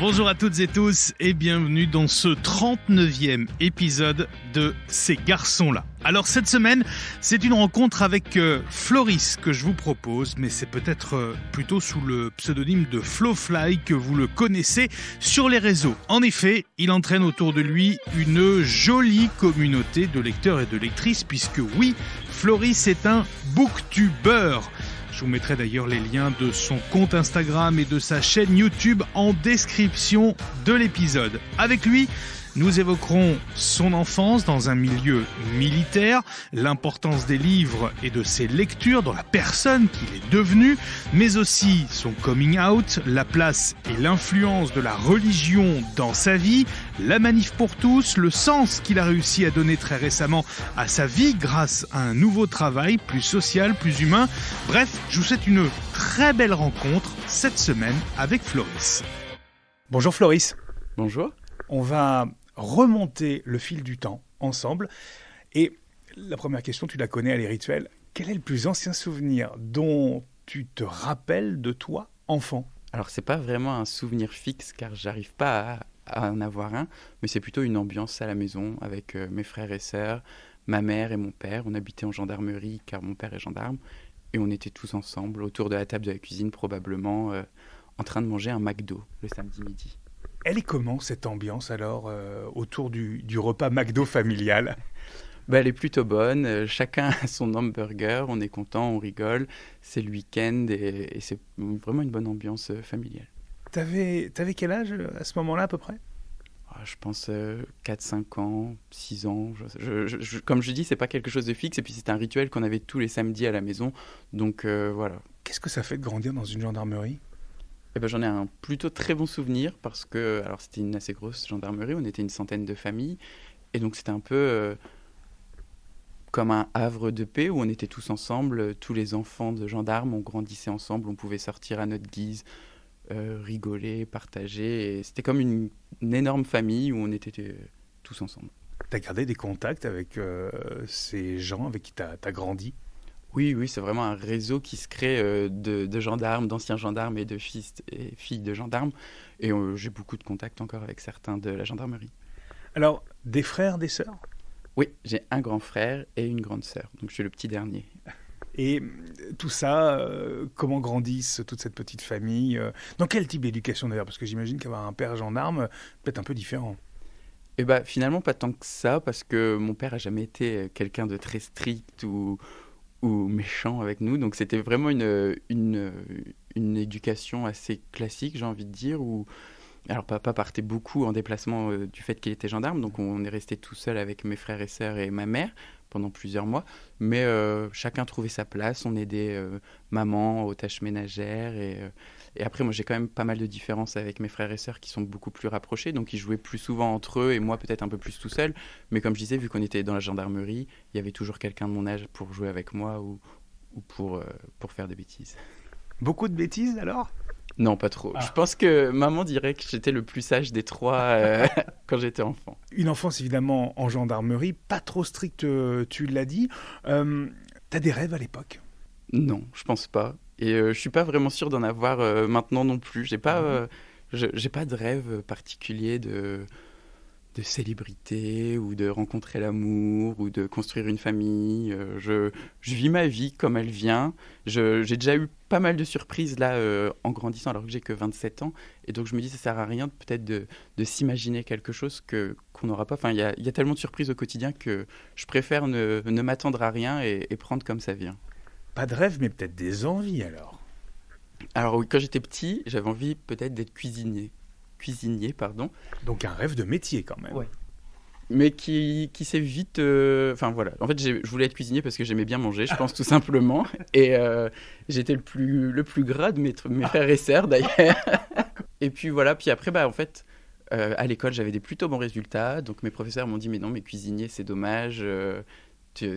Bonjour à toutes et tous et bienvenue dans ce 39e épisode de Ces garçons-là. Alors cette semaine, c'est une rencontre avec euh, Floris que je vous propose, mais c'est peut-être euh, plutôt sous le pseudonyme de Flowfly que vous le connaissez sur les réseaux. En effet, il entraîne autour de lui une jolie communauté de lecteurs et de lectrices, puisque oui, Floris est un booktuber. Je vous mettrai d'ailleurs les liens de son compte Instagram et de sa chaîne YouTube en description de l'épisode. Avec lui, nous évoquerons son enfance dans un milieu militaire, l'importance des livres et de ses lectures dans la personne qu'il est devenu, mais aussi son coming out, la place et l'influence de la religion dans sa vie, la manif pour tous, le sens qu'il a réussi à donner très récemment à sa vie grâce à un nouveau travail plus social, plus humain. Bref, je vous souhaite une très belle rencontre cette semaine avec Floris. Bonjour Floris. Bonjour. On va remonter le fil du temps ensemble. Et la première question, tu la connais, elle est rituelle. Quel est le plus ancien souvenir dont tu te rappelles de toi, enfant Alors, ce n'est pas vraiment un souvenir fixe, car j'arrive pas à, en avoir un, mais c'est plutôt une ambiance à la maison avec euh, mes frères et sœurs, ma mère et mon père. On habitait en gendarmerie, car mon père est gendarme, et on était tous ensemble autour de la table de la cuisine, probablement euh, en train de manger un McDo le samedi midi elle est comment cette ambiance alors euh, autour du, repas McDo familial ben, Elle est plutôt bonne. Euh, chacun a son hamburger. On est content, on rigole. C'est le week-end et, c'est vraiment une bonne ambiance euh, familiale. T'avais avais quel âge à ce moment-là à peu près ah, je pense 4-5 ans, 6 ans. comme je dis, c'est pas quelque chose de fixe. Et puis c'est un rituel qu'on avait tous les samedis à la maison. Donc voilà. Qu'est-ce que ça fait de grandir dans une gendarmerie eh ben, j'en ai un plutôt très bon souvenir parce que alors c'était une assez grosse gendarmerie, on était une centaine de familles, et donc c'était un peu euh, comme un havre de paix où on était tous ensemble, tous les enfants de gendarmes, on grandissait ensemble, on pouvait sortir à notre guise, euh, rigoler, partager, c'était comme une, énorme famille où on était euh, tous ensemble. Tu as gardé des contacts avec ces gens avec qui tu as grandi oui, oui, c'est vraiment un réseau qui se crée euh, de, gendarmes, d'anciens gendarmes et de fils et filles de gendarmes. Et euh, j'ai beaucoup de contacts encore avec certains de la gendarmerie. Alors, des frères, des sœurs Oui, j'ai un grand frère et une grande sœur. Donc, je suis le petit dernier. Et euh, tout ça, comment grandissent toute cette petite famille Dans quel type d'éducation d'ailleurs Parce que j'imagine qu'avoir un père gendarme peut être un peu différent. Eh bah, finalement, pas tant que ça, parce que mon père n'a jamais été quelqu'un de très strict ou, ou méchants avec nous. Donc c'était vraiment une, une, une, éducation assez classique, j'ai envie de dire, où alors papa partait beaucoup en déplacement euh, du fait qu'il était gendarme, donc on est resté tout seul avec mes frères et sœurs et ma mère pendant plusieurs mois, mais euh, chacun trouvait sa place, on aidait euh, maman aux tâches ménagères et et après, moi, j'ai quand même pas mal de différences avec mes frères et sœurs qui sont beaucoup plus rapprochés, donc ils jouaient plus souvent entre eux et moi peut-être un peu plus tout seul. Mais comme je disais, vu qu'on était dans la gendarmerie, il y avait toujours quelqu'un de mon âge pour jouer avec moi ou, pour, euh, pour faire des bêtises. Beaucoup de bêtises alors non, pas trop. Ah. Je pense que maman dirait que j'étais le plus sage des trois euh, quand j'étais enfant. Une enfance évidemment en gendarmerie, pas trop stricte, euh, tu l'as dit. Euh, T'as des rêves à l'époque Non, je pense pas. Et euh, je suis pas vraiment sûr d'en avoir euh, maintenant non plus. J'ai pas, mhm. euh, pas de rêve particulier de célébrité ou de rencontrer l'amour ou de construire une famille. je, vis ma vie comme elle vient. J'ai déjà eu pas mal de surprises là en grandissant alors que j'ai que 27 ans. Et donc je me dis que ça sert à rien peut-être de, s'imaginer quelque chose qu'on n'aura pas. Enfin il y a, tellement de surprises au quotidien que je préfère ne, m'attendre à rien et prendre comme ça vient pas de rêve, mais peut-être des envies alors. Alors oui, quand j'étais petit, j'avais envie peut-être d'être cuisinier. Cuisinier, pardon. Donc un rêve de métier quand même. Mais qui, qui s'est vite... Euh, enfin voilà, en fait je voulais être cuisinier parce que j'aimais bien manger, je pense tout simplement. Et euh, j'étais le plus, le plus gras de mes, mes frères et sœurs d'ailleurs. et puis voilà, puis après, bah, en fait, euh, à l'école j'avais des plutôt bons résultats. Donc mes professeurs m'ont dit, mais non, mais cuisinier c'est dommage,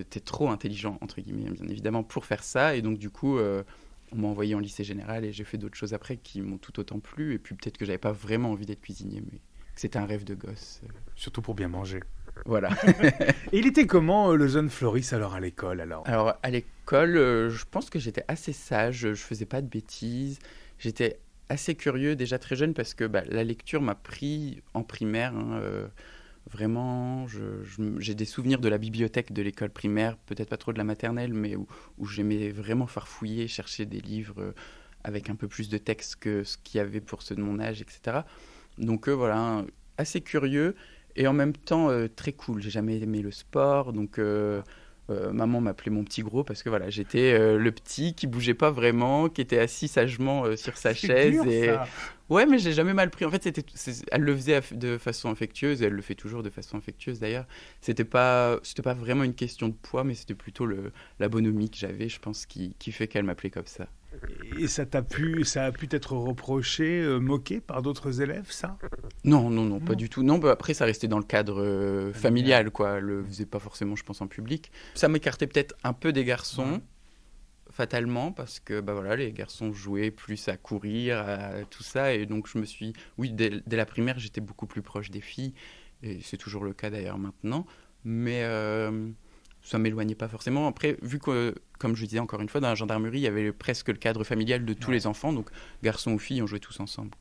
tu trop intelligent, entre guillemets, bien évidemment, pour faire ça. Et donc, du coup, euh, on m'a envoyé en lycée général et j'ai fait d'autres choses après qui m'ont tout autant plu. Et puis, peut-être que j'avais pas vraiment envie d'être cuisinier, mais c'était un rêve de gosse. Surtout pour bien manger. Voilà. et il était comment euh, le jeune Floris alors à l'école alors à l'école, euh, je pense que j'étais assez sage, je faisais pas de bêtises, j'étais assez curieux déjà très jeune parce que bah, la lecture m'a pris en primaire. Hein, vraiment, j'ai des souvenirs de la bibliothèque de l'école primaire, peut-être pas trop de la maternelle, mais où, j'aimais vraiment farfouiller, chercher des livres euh, avec un peu plus de texte que ce qu'il y avait pour ceux de mon âge, etc. Donc euh, voilà, assez curieux et en même temps euh, très cool. J'ai jamais aimé le sport, donc euh, maman m'appelait mon petit gros parce que voilà, j'étais euh, le petit qui bougeait pas vraiment, qui était assis sagement euh, sur sa chaise. et... Ouais, mais j'ai jamais mal pris. En fait, c'était, elle le faisait de façon affectueuse, et elle le fait toujours de façon affectueuse d'ailleurs. C'était pas, c'était pas vraiment une question de poids, mais c'était plutôt le, la bonhomie que j'avais, je pense, qui fait qu'elle m'appelait comme ça. Et ça t'a pu, ça a pu être reproché, euh, moqué par d'autres élèves, ça Non, non, non, pas du tout. Non, bah, après ça restait dans le cadre euh, familial, quoi. Le faisait pas forcément, je pense, en public. Ça m'écartait peut-être un peu des garçons, fatalement, parce que bah voilà, les garçons jouaient plus à courir, à tout ça, et donc je me suis, oui, dès, la primaire, j'étais beaucoup plus proche des filles, et c'est toujours le cas d'ailleurs maintenant. Mais euh, ça m'éloignait pas forcément. Après, vu que, comme je disais encore une fois, dans la gendarmerie, il y avait presque le cadre familial de tous les enfants, donc garçons ou filles, on jouait tous ensemble.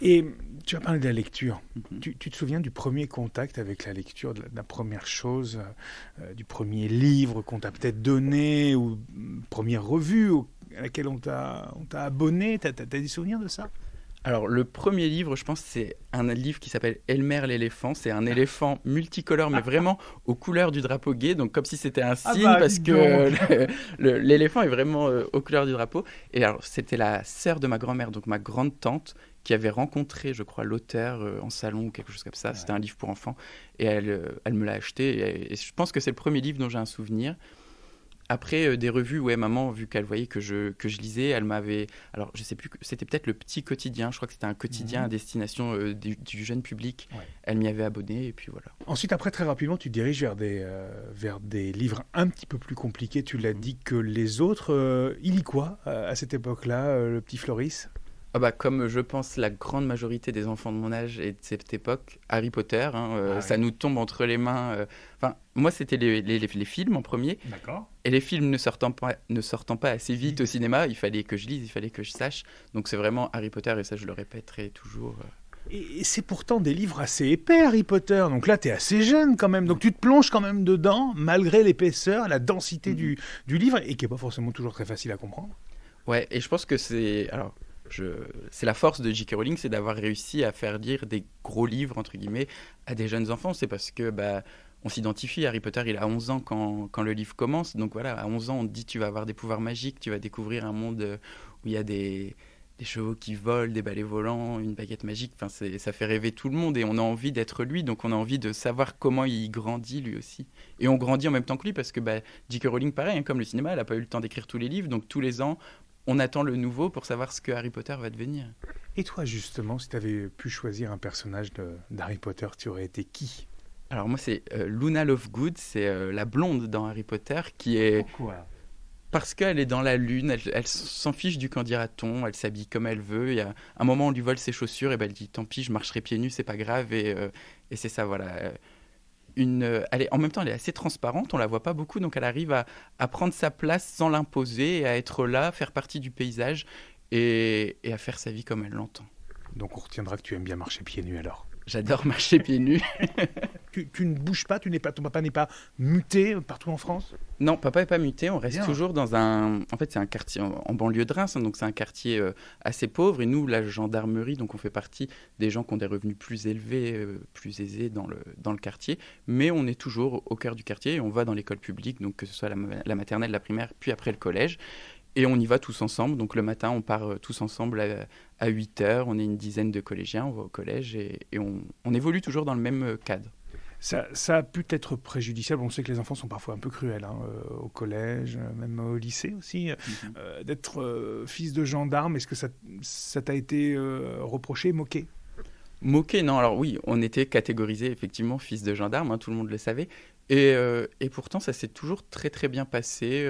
Et tu as parlé de la lecture. Mhm. tu, tu, te souviens du premier contact avec la lecture, de la, première chose, euh, du premier livre qu'on t'a peut-être donné, ou mm, première revue à laquelle on t'a abonné Tu as des souvenirs de ça alors, le premier livre, je pense, c'est un livre qui s'appelle Elmer l'éléphant. C'est un éléphant multicolore, mais vraiment aux couleurs du drapeau gay. Donc, comme si c'était un ah signe, bah, parce que l'éléphant est vraiment euh, aux couleurs du drapeau. Et alors, c'était la sœur de ma grand-mère, donc ma grande tante, qui avait rencontré, je crois, l'auteur euh, en salon ou quelque chose comme ça. C'était un livre pour enfants. Et elle, euh, elle me l'a acheté. et, je pense que c'est le premier livre dont j'ai un souvenir. Après euh, des revues, ouais, maman, vu qu'elle voyait que je, que je lisais, elle m'avait. Alors, je sais plus, c'était peut-être le petit quotidien, je crois que c'était un quotidien mhm. à destination euh, du, jeune public. Elle m'y avait abonné, et puis voilà. Ensuite, après, très rapidement, tu diriges vers des, euh, vers des livres un petit peu plus compliqués, tu l'as mhm. dit, que les autres. il y quoi à cette époque-là, le petit Floris ah bah, Comme euh, je pense la grande majorité des enfants de mon âge et de cette époque, Harry Potter, hein, euh, ah ça nous tombe entre les mains. Euh, enfin, moi, c'était les, les, les, films en premier. D'accord. Et les films ne sortant, pas, ne sortant pas assez vite au cinéma, il fallait que je lise, il fallait que je sache. Donc c'est vraiment Harry Potter, et ça, je le répéterai toujours. Et c'est pourtant des livres assez épais, Harry Potter. Donc là, tu es assez jeune quand même. Donc tu te plonges quand même dedans, malgré l'épaisseur, la densité mmh. du, du livre, et qui n'est pas forcément toujours très facile à comprendre. Ouais, et je pense que c'est. Alors, c'est la force de J.K. Rowling, c'est d'avoir réussi à faire lire des gros livres, entre guillemets, à des jeunes enfants. C'est parce que bah, on s'identifie. Harry Potter, il a 11 ans quand, le livre commence. Donc voilà, à 11 ans, on dit tu vas avoir des pouvoirs magiques, tu vas découvrir un monde euh, où il y a des, chevaux qui volent, des balais volants, une baguette magique. Enfin, ça fait rêver tout le monde et on a envie d'être lui. Donc on a envie de savoir comment il grandit lui aussi. Et on grandit en même temps que lui parce que bah, J.K. Rowling, pareil, hein, comme le cinéma, elle n'a pas eu le temps d'écrire tous les livres. Donc tous les ans, on attend le nouveau pour savoir ce que Harry Potter va devenir. Et toi, justement, si tu avais pu choisir un personnage d'Harry Potter, tu aurais été qui Alors, moi, c'est euh, Luna Lovegood, c'est euh, la blonde dans Harry Potter qui est. Pourquoi parce qu'elle est dans la lune, elle, s'en fiche du candidaton, elle s'habille comme elle veut. Il y a un moment, on lui vole ses chaussures, et ben elle dit Tant pis, je marcherai pieds nus, c'est pas grave. Et, euh, et c'est ça, voilà. Euh, en même temps, elle est assez transparente, on la voit pas beaucoup, donc elle arrive à, prendre sa place sans l'imposer, et à être là, faire partie du paysage et, et à faire sa vie comme elle l'entend. Donc on retiendra que tu aimes bien marcher pieds nus alors. J'adore marcher pieds nus. tu, ne bouges pas, tu n'es pas, ton papa n'est pas muté partout en France Non, papa n'est pas muté, on reste toujours dans un... En fait, c'est un quartier en, banlieue de Reims, hein, donc c'est un quartier euh, assez pauvre. Et nous, la gendarmerie, donc on fait partie des gens qui ont des revenus plus élevés, euh, plus aisés dans le, dans le quartier. Mais on est toujours au cœur du quartier et on va dans l'école publique, donc que ce soit la maternelle, la primaire, puis après le collège. Et on y va tous ensemble. Donc le matin, on part euh, tous ensemble à, 8 heures. On est une dizaine de collégiens, on va au collège et, on, évolue toujours dans le même euh, cadre. Ça, ça, a pu être préjudiciable. On sait que les enfants sont parfois un peu cruels hein, euh, au collège, même au lycée aussi. Mm-hmm. D'être fils de gendarme, est-ce que ça t'a été reproché, moqué Moqué, non. Alors oui, on était catégorisé effectivement fils de gendarme, hein, tout le monde le savait. Et, et pourtant, ça s'est toujours très très bien passé.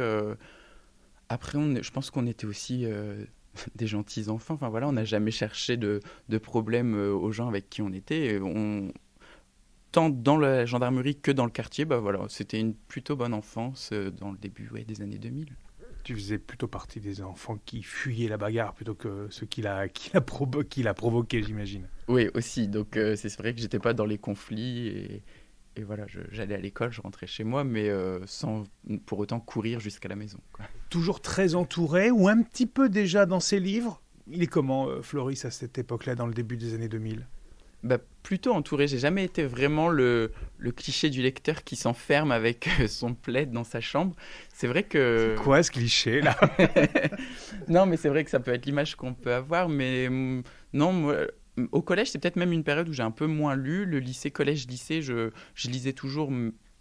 Après, je pense qu'on était aussi euh, des gentils enfants. Enfin voilà, on n'a jamais cherché de, problèmes euh, aux gens avec qui on était. On, tant dans la gendarmerie que dans le quartier, bah voilà, c'était une plutôt bonne enfance euh, dans le début des années 2000. Tu faisais plutôt partie des enfants qui fuyaient la bagarre plutôt que ceux qui la, qui provoquaient, j'imagine. Oui, aussi. Donc c'est vrai que j'étais pas dans les conflits et voilà, j'allais à l'école, je rentrais chez moi, mais euh, sans pour autant courir jusqu'à la maison. Toujours très entouré ou un petit peu déjà dans ses livres Il est comment, euh, Floris, à cette époque-là, dans le début des années 2000 bah, plutôt entouré. J'ai jamais été vraiment le, cliché du lecteur qui s'enferme avec euh, son plaid dans sa chambre. C'est vrai que. quoi ce cliché là Non, mais c'est vrai que ça peut être l'image qu'on peut avoir, mais mm, non, moi, au collège, c'est peut-être même une période où j'ai un peu moins lu. Le lycée, collège, lycée, je, lisais toujours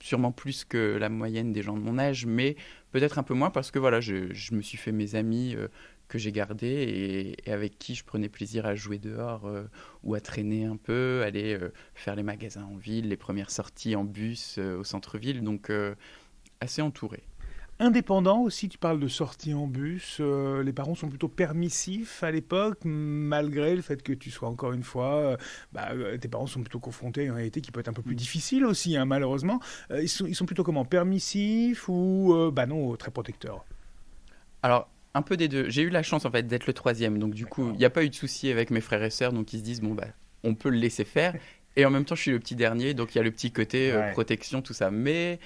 sûrement plus que la moyenne des gens de mon âge, mais peut-être un peu moins parce que voilà, je, me suis fait mes amis euh, que j'ai gardés et, avec qui je prenais plaisir à jouer dehors euh, ou à traîner un peu, aller euh, faire les magasins en ville, les premières sorties en bus au centre-ville, donc assez entouré. Indépendant aussi, tu parles de sortie en bus. Euh, les parents sont plutôt permissifs à l'époque, malgré le fait que tu sois encore une fois, euh, bah, euh, tes parents sont plutôt confrontés à une réalité qui peut être un peu plus mm. difficile aussi, hein, malheureusement. ils, sont, plutôt comment Permissifs ou bah non, très protecteurs Alors, un peu des deux. J'ai eu la chance en fait d'être le troisième, donc du coup, il n'y a pas eu de souci avec mes frères et sœurs, donc ils se disent bon bah, on peut le laisser faire. Et en même temps, je suis le petit dernier, donc il y a le petit côté protection, tout ça. Mais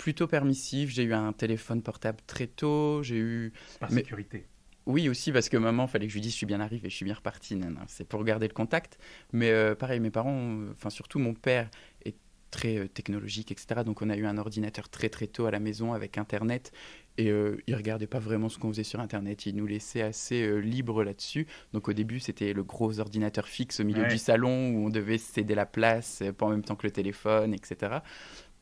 plutôt permissif. J'ai eu un téléphone portable très tôt. J'ai eu. Par sécurité. Oui, aussi parce que maman, fallait que je lui dise je suis bien arrivé, je suis bien reparti. C'est pour garder le contact. Mais euh, pareil, mes parents, enfin surtout mon père est très euh, technologique, etc. Donc on a eu un ordinateur très très tôt à la maison avec Internet. Et euh, il regardait ne regardait pas vraiment ce qu'on faisait sur Internet. Il nous laissait assez libre là-dessus. Donc au début, c'était le gros ordinateur fixe au milieu du salon où on devait céder la place, pas en même temps que le téléphone, etc.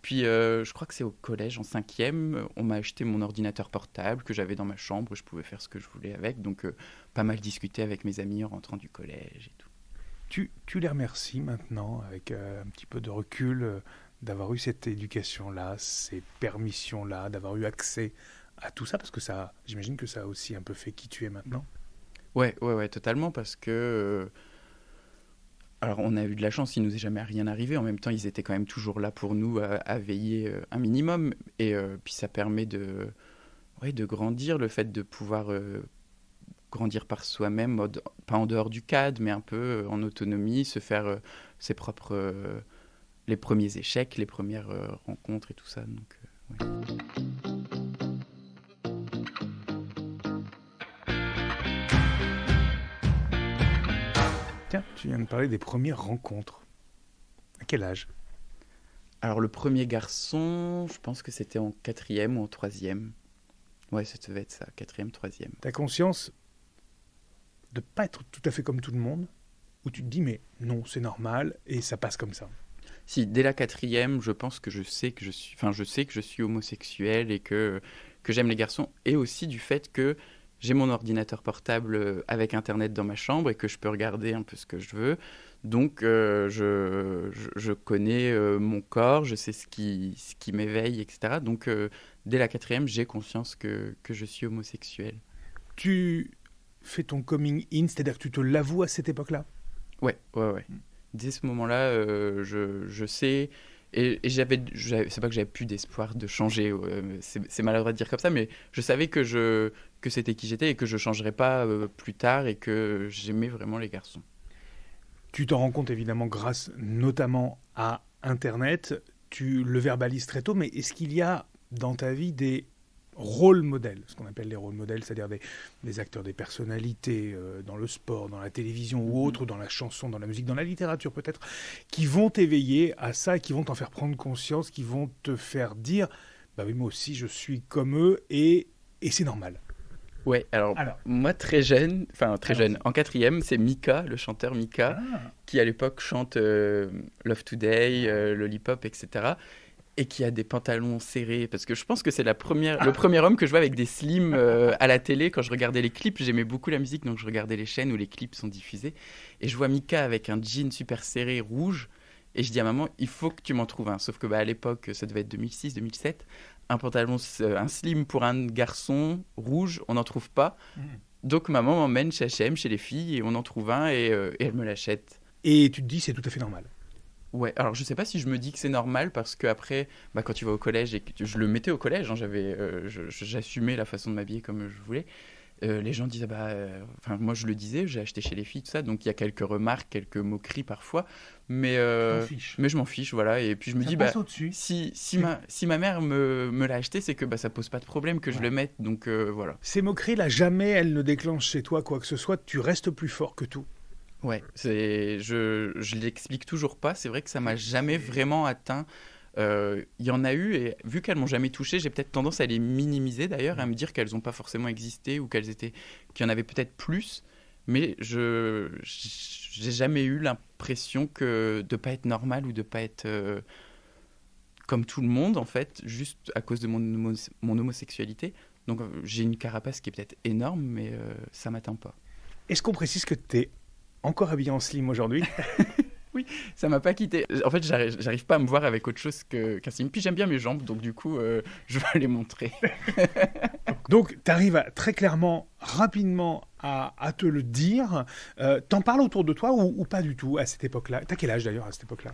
Puis euh, je crois que c'est au collège, en cinquième, on m'a acheté mon ordinateur portable que j'avais dans ma chambre, je pouvais faire ce que je voulais avec, donc euh, pas mal discuter avec mes amis en rentrant du collège et tout. Tu, tu les remercies maintenant, avec euh, un petit peu de recul, d'avoir eu cette éducation-là, ces permissions-là, d'avoir eu accès à tout ça, parce que ça, j'imagine que ça a aussi un peu fait qui tu es maintenant. Ouais, ouais, ouais, totalement, parce que alors on a eu de la chance, il nous est jamais rien arrivé. En même temps, ils étaient quand même toujours là pour nous à, veiller euh, un minimum. Et euh, puis ça permet de, de grandir, le fait de pouvoir euh, grandir par soi-même, pas en dehors du cadre, mais un peu en autonomie, se faire ses propres, les premiers échecs, les premières rencontres et tout ça. Donc, Tu viens de parler des premières rencontres. À quel âge Alors le premier garçon, je pense que c'était en quatrième ou en troisième. Ouais, ça devait être ça, quatrième, troisième. T'as conscience de pas être tout à fait comme tout le monde, Ou tu te dis mais non, c'est normal et ça passe comme ça. Si dès la quatrième, je pense que je sais que je suis, enfin je sais que je suis homosexuel et que que j'aime les garçons, et aussi du fait que j'ai mon ordinateur portable euh, avec Internet dans ma chambre et que je peux regarder un peu ce que je veux. Donc, euh, je, je, connais euh, mon corps, je sais ce qui, ce qui m'éveille, etc. Donc, dès la quatrième, j'ai conscience que, que, je suis homosexuel. Tu fais ton coming in, c'est-à-dire que tu te l'avoues à cette époque-là Ouais, ouais, ouais. Hmm. Dès ce moment-là, je, je sais et, je j'avais, c'est pas que j'avais plus d'espoir de changer, euh, c'est maladroit de dire comme ça, mais je savais que, je, que c'était qui j'étais et que je changerais pas euh, plus tard et que j'aimais vraiment les garçons. Tu t'en rends compte évidemment grâce notamment à Internet, tu le verbalises très tôt, mais est-ce qu'il y a dans ta vie des rôle modèle ce qu'on appelle les rôles modèles, c'est-à-dire des, acteurs, des personnalités euh, dans le sport, dans la télévision ou mhm. autre, dans la chanson, dans la musique, dans la littérature peut-être, qui vont t'éveiller à ça qui vont t'en faire prendre conscience, qui vont te faire dire, bah oui, moi aussi je suis comme eux et, c'est normal. Ouais, alors, moi très jeune, enfin très jeune, en quatrième, c'est Mika, le chanteur Mika, ah. qui à l'époque chante euh, Love Today, euh, Lollipop, etc et qui a des pantalons serrés parce que je pense que c'est la première ah. le premier homme que je vois avec des slims euh, à la télé quand je regardais les clips j'aimais beaucoup la musique donc je regardais les chaînes où les clips sont diffusés et je vois Mika avec un jean super serré rouge et je dis à maman il faut que tu m'en trouves un sauf que bah, à l'époque ça devait être 2006 2007 un pantalon euh, un slim pour un garçon rouge on n'en trouve pas hmm. donc maman m'emmène chez H&M chez les filles et on en trouve un euh, et elle me l'achète et tu te dis c'est tout à fait normal Ouais, alors je sais pas si je me dis que c'est normal parce que après, bah, quand tu vas au collège et que je le mettais au collège, hein, j'avais, euh, j'assumais la façon de m'habiller comme je voulais. Euh, les gens disaient bah, euh, moi je le disais, j'ai acheté chez les filles tout ça, donc il y a quelques remarques, quelques moqueries parfois, mais mais je m'en fiche voilà et puis je me dis bah si si ma si ma mère me, me l'a acheté c'est que bah ça pose pas de problème que je le mette donc voilà. Ces moqueries là jamais elles ne déclenchent chez toi quoi que ce soit, tu restes plus fort que tout. Ouais, c'est, je, je l'explique toujours pas. C'est vrai que ça m'a jamais vraiment atteint. Euh, il y en a eu, et vu qu'elles m'ont jamais touché, j'ai peut-être tendance à les minimiser d'ailleurs, à mm. me dire qu'elles n'ont pas forcément existé ou qu'elles étaient, qu'il y en avait peut-être plus. Mais je j'ai jamais eu l'impression que de pas être normal ou de pas être euh, comme tout le monde en fait, juste à cause de mon, mon homosexualité. Donc euh, j'ai une carapace qui est peut-être énorme, mais ça ça m'atteint pas. Est-ce qu'on précise que tu es encore habillé en slim aujourd'hui. oui, ça m'a pas quitté. En fait, j'arrive pas à me voir avec autre chose qu'un slim. Puis j'aime bien mes jambes, donc du coup, euh, je vais les montrer. donc, tu arrives très clairement, rapidement à, te le dire. Euh, t'en parles autour de toi ou, pas du tout à cette époque-là T'as quel âge d'ailleurs à cette époque-là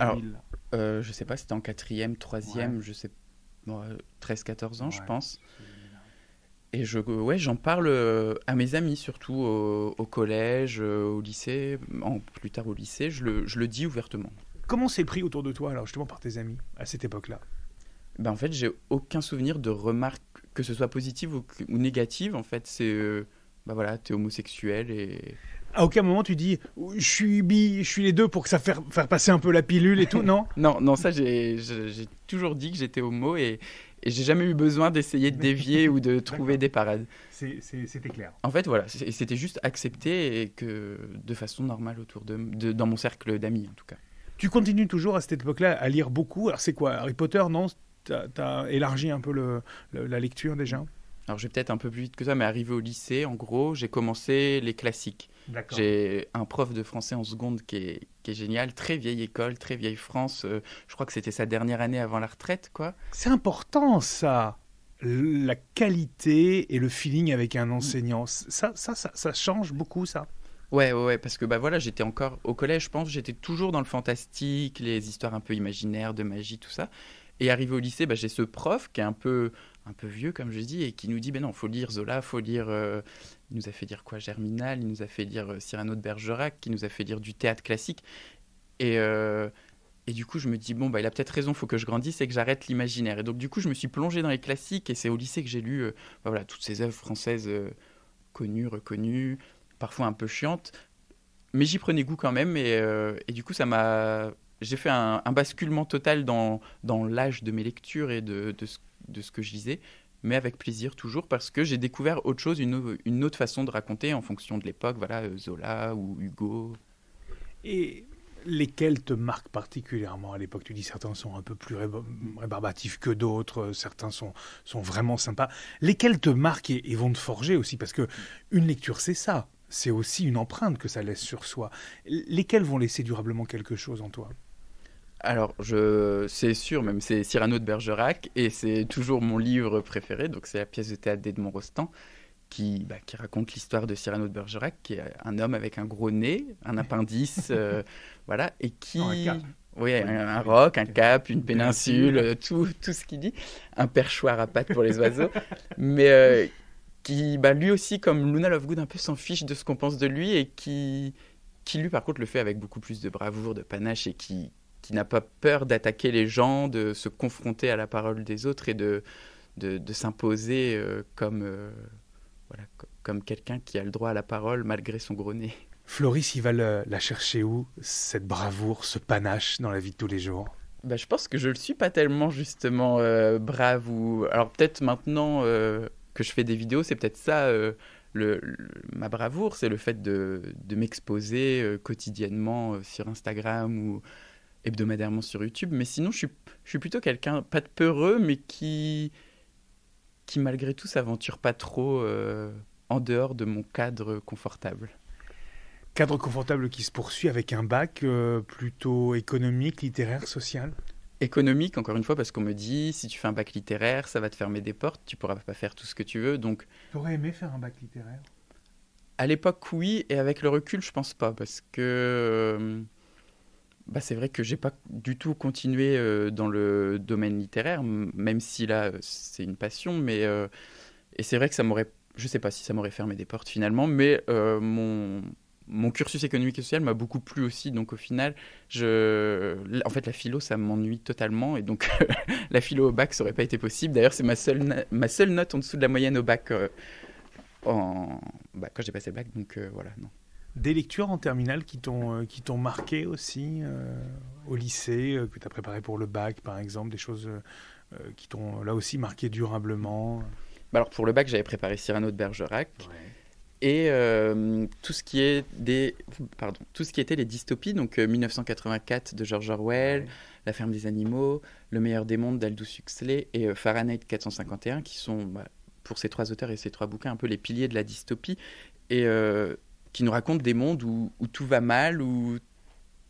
Je ne euh, je sais pas, c'était en quatrième, troisième, je sais, bon, 13-14 ans, je pense et je, ouais, j'en parle euh, à mes amis, surtout au, collège, euh, au lycée, en, plus tard au lycée, je le, je le dis ouvertement. Comment c'est pris autour de toi, alors justement par tes amis, à cette époque-là ben, En fait, j'ai aucun souvenir de remarque, que ce soit positive ou, ou négative En fait, c'est. bah ben voilà, t'es homosexuel et. À aucun moment tu dis je suis bi, je suis les deux pour que ça fasse faire passer un peu la pilule et tout, non Non, non, ça j'ai toujours dit que j'étais homo et, et j'ai jamais eu besoin d'essayer de dévier ou de trouver des parades. C'était clair. En fait, voilà, c'était juste accepté et que de façon normale autour de, dans mon cercle d'amis en tout cas. Tu continues toujours à cette époque-là à lire beaucoup. Alors c'est quoi Harry Potter, non Tu as élargi un peu la lecture déjà alors je vais peut-être un peu plus vite que ça, mais arrivé au lycée, en gros, j'ai commencé les classiques. J'ai un prof de français en seconde qui est, qui est, génial, très vieille école, très vieille France. Euh, je crois que c'était sa dernière année avant la retraite, quoi. C'est important ça, la qualité et le feeling avec un enseignant. Mm. Ça, ça, ça, change beaucoup ça. Ouais, ouais, ouais, parce que bah voilà, j'étais encore au collège, je pense, j'étais toujours dans le fantastique, les histoires un peu imaginaires, de magie, tout ça. Et arrivé au lycée, bah, j'ai ce prof qui est un peu un peu vieux, comme je dis, et qui nous dit, ben non, faut lire Zola, faut lire... Euh, il nous a fait dire quoi Germinal, il nous a fait dire euh, Cyrano de Bergerac, qui nous a fait dire du théâtre classique. Et, euh, et du coup, je me dis, bon, bah, il a peut-être raison, faut que je grandisse et que j'arrête l'imaginaire. Et donc, du coup, je me suis plongé dans les classiques, et c'est au lycée que j'ai lu bah, voilà, toutes ces œuvres françaises connues, reconnues, parfois un peu chiantes. Mais j'y prenais goût quand même, et, du coup, ça m'a j'ai fait un, basculement total dans, dans l'âge de mes lectures et de, de, de ce que je lisais, mais avec plaisir toujours parce que j'ai découvert autre chose, une, autre façon de raconter en fonction de l'époque, voilà, euh, Zola ou Hugo. Et lesquels te marquent particulièrement à l'époque Tu dis certains sont un peu plus rébarbatifs que d'autres, euh, certains sont, sont vraiment sympas. Lesquels te marquent et, et vont te forger aussi Parce que une lecture, c'est ça. C'est aussi une empreinte que ça laisse sur soi. Lesquels vont laisser durablement quelque chose en toi alors, je, c'est sûr, même c'est Cyrano de Bergerac, et c'est toujours mon livre préféré, donc c'est la pièce de théâtre d'Edmond Rostand, qui, bah, qui raconte l'histoire de Cyrano de Bergerac, qui est un homme avec un gros nez, un appendice, euh, voilà, et qui... un oui, un, un, roc, un cap, une péninsule, euh, tout, ce qu'il dit, un perchoir à pattes pour les oiseaux, mais euh, qui, bah, lui aussi, comme Luna Lovegood, un peu s'en fiche de ce qu'on pense de lui, et qui, qui lui par contre le fait avec beaucoup plus de bravoure, de panache et qui, qui n'a pas peur d'attaquer les gens, de se confronter à la parole des autres et de, de, s'imposer euh, comme, euh, voilà, comme quelqu'un qui a le droit à la parole malgré son gros nez. Floris, il va la chercher où, cette bravoure, ce panache dans la vie de tous les jours bah, Je pense que je ne le suis pas tellement justement euh, brave. Ou... Alors peut-être maintenant que je fais des vidéos, c'est peut-être ça. Le, ma bravoure, c'est le fait de, de m'exposer quotidiennement sur Instagram ou hebdomadairement sur YouTube. Mais sinon, je suis, plutôt quelqu'un, pas de peureux, mais qui, qui malgré tout s'aventure pas trop euh, en dehors de mon cadre confortable. Cadre confortable qui se poursuit avec un bac euh, plutôt économique, littéraire, social Économique, encore une fois, parce qu'on me dit, si tu fais un bac littéraire, ça va te fermer des portes, tu pourras pas faire tout ce que tu veux, donc... T'aurais aimé faire un bac littéraire À l'époque, oui, et avec le recul, je pense pas, parce que... Euh, bah, c'est vrai que j'ai pas du tout continué euh, dans le domaine littéraire, même si là, euh, c'est une passion. Mais, euh, et c'est vrai que ça m'aurait. Je sais pas si ça m'aurait fermé des portes finalement, mais mon, cursus économique et social m'a beaucoup plu aussi. Donc au final, je... en fait, la philo, ça m'ennuie totalement. Et donc la philo au bac, ça n'aurait pas été possible. D'ailleurs, c'est ma seule, ma seule note en dessous de la moyenne au bac en... Bah, quand j'ai passé le bac. Donc voilà, non des lectures en terminale qui t'ont euh, qui t'ont marqué aussi euh, au lycée, euh, que tu as préparé pour le bac par exemple, des choses qui t'ont là aussi marqué durablement bah Alors pour le bac, j'avais préparé Cyrano de Bergerac. et tout ce qui est des pardon tout ce qui était les dystopies donc 1984 de George Orwell La ferme des animaux Le meilleur des mondes d'Aldous Huxley et Fahrenheit 451 qui sont bah, pour ces trois auteurs et ces trois bouquins un peu les piliers de la dystopie et qui nous racontent des mondes où, tout va mal, où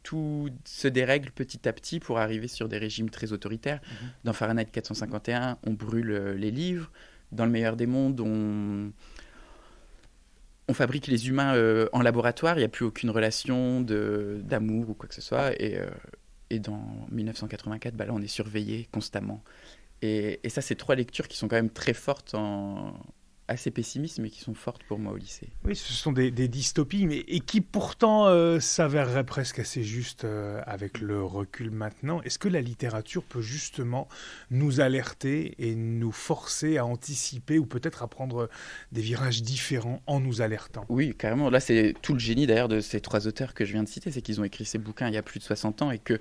tout se dérègle petit à petit pour arriver sur des régimes très autoritaires. Mhm. Dans Fahrenheit 451, on brûle euh, les livres. Dans le meilleur des mondes, on, on fabrique les humains euh, en laboratoire. Il n'y a plus aucune relation d'amour ou quoi que ce soit. Et, euh, et dans 1984, bah là, on est surveillé constamment. Et, et ça, c'est trois lectures qui sont quand même très fortes en, assez pessimistes, mais qui sont fortes pour moi au lycée. Oui, ce sont des, dystopies, mais et qui pourtant euh, s'avèreraient presque assez justes euh, avec le recul maintenant. Est-ce que la littérature peut justement nous alerter et nous forcer à anticiper ou peut-être à prendre des virages différents en nous alertant Oui, carrément. Là, c'est tout le génie d'ailleurs de ces trois auteurs que je viens de citer, c'est qu'ils ont écrit ces bouquins il y a plus de 60 ans et que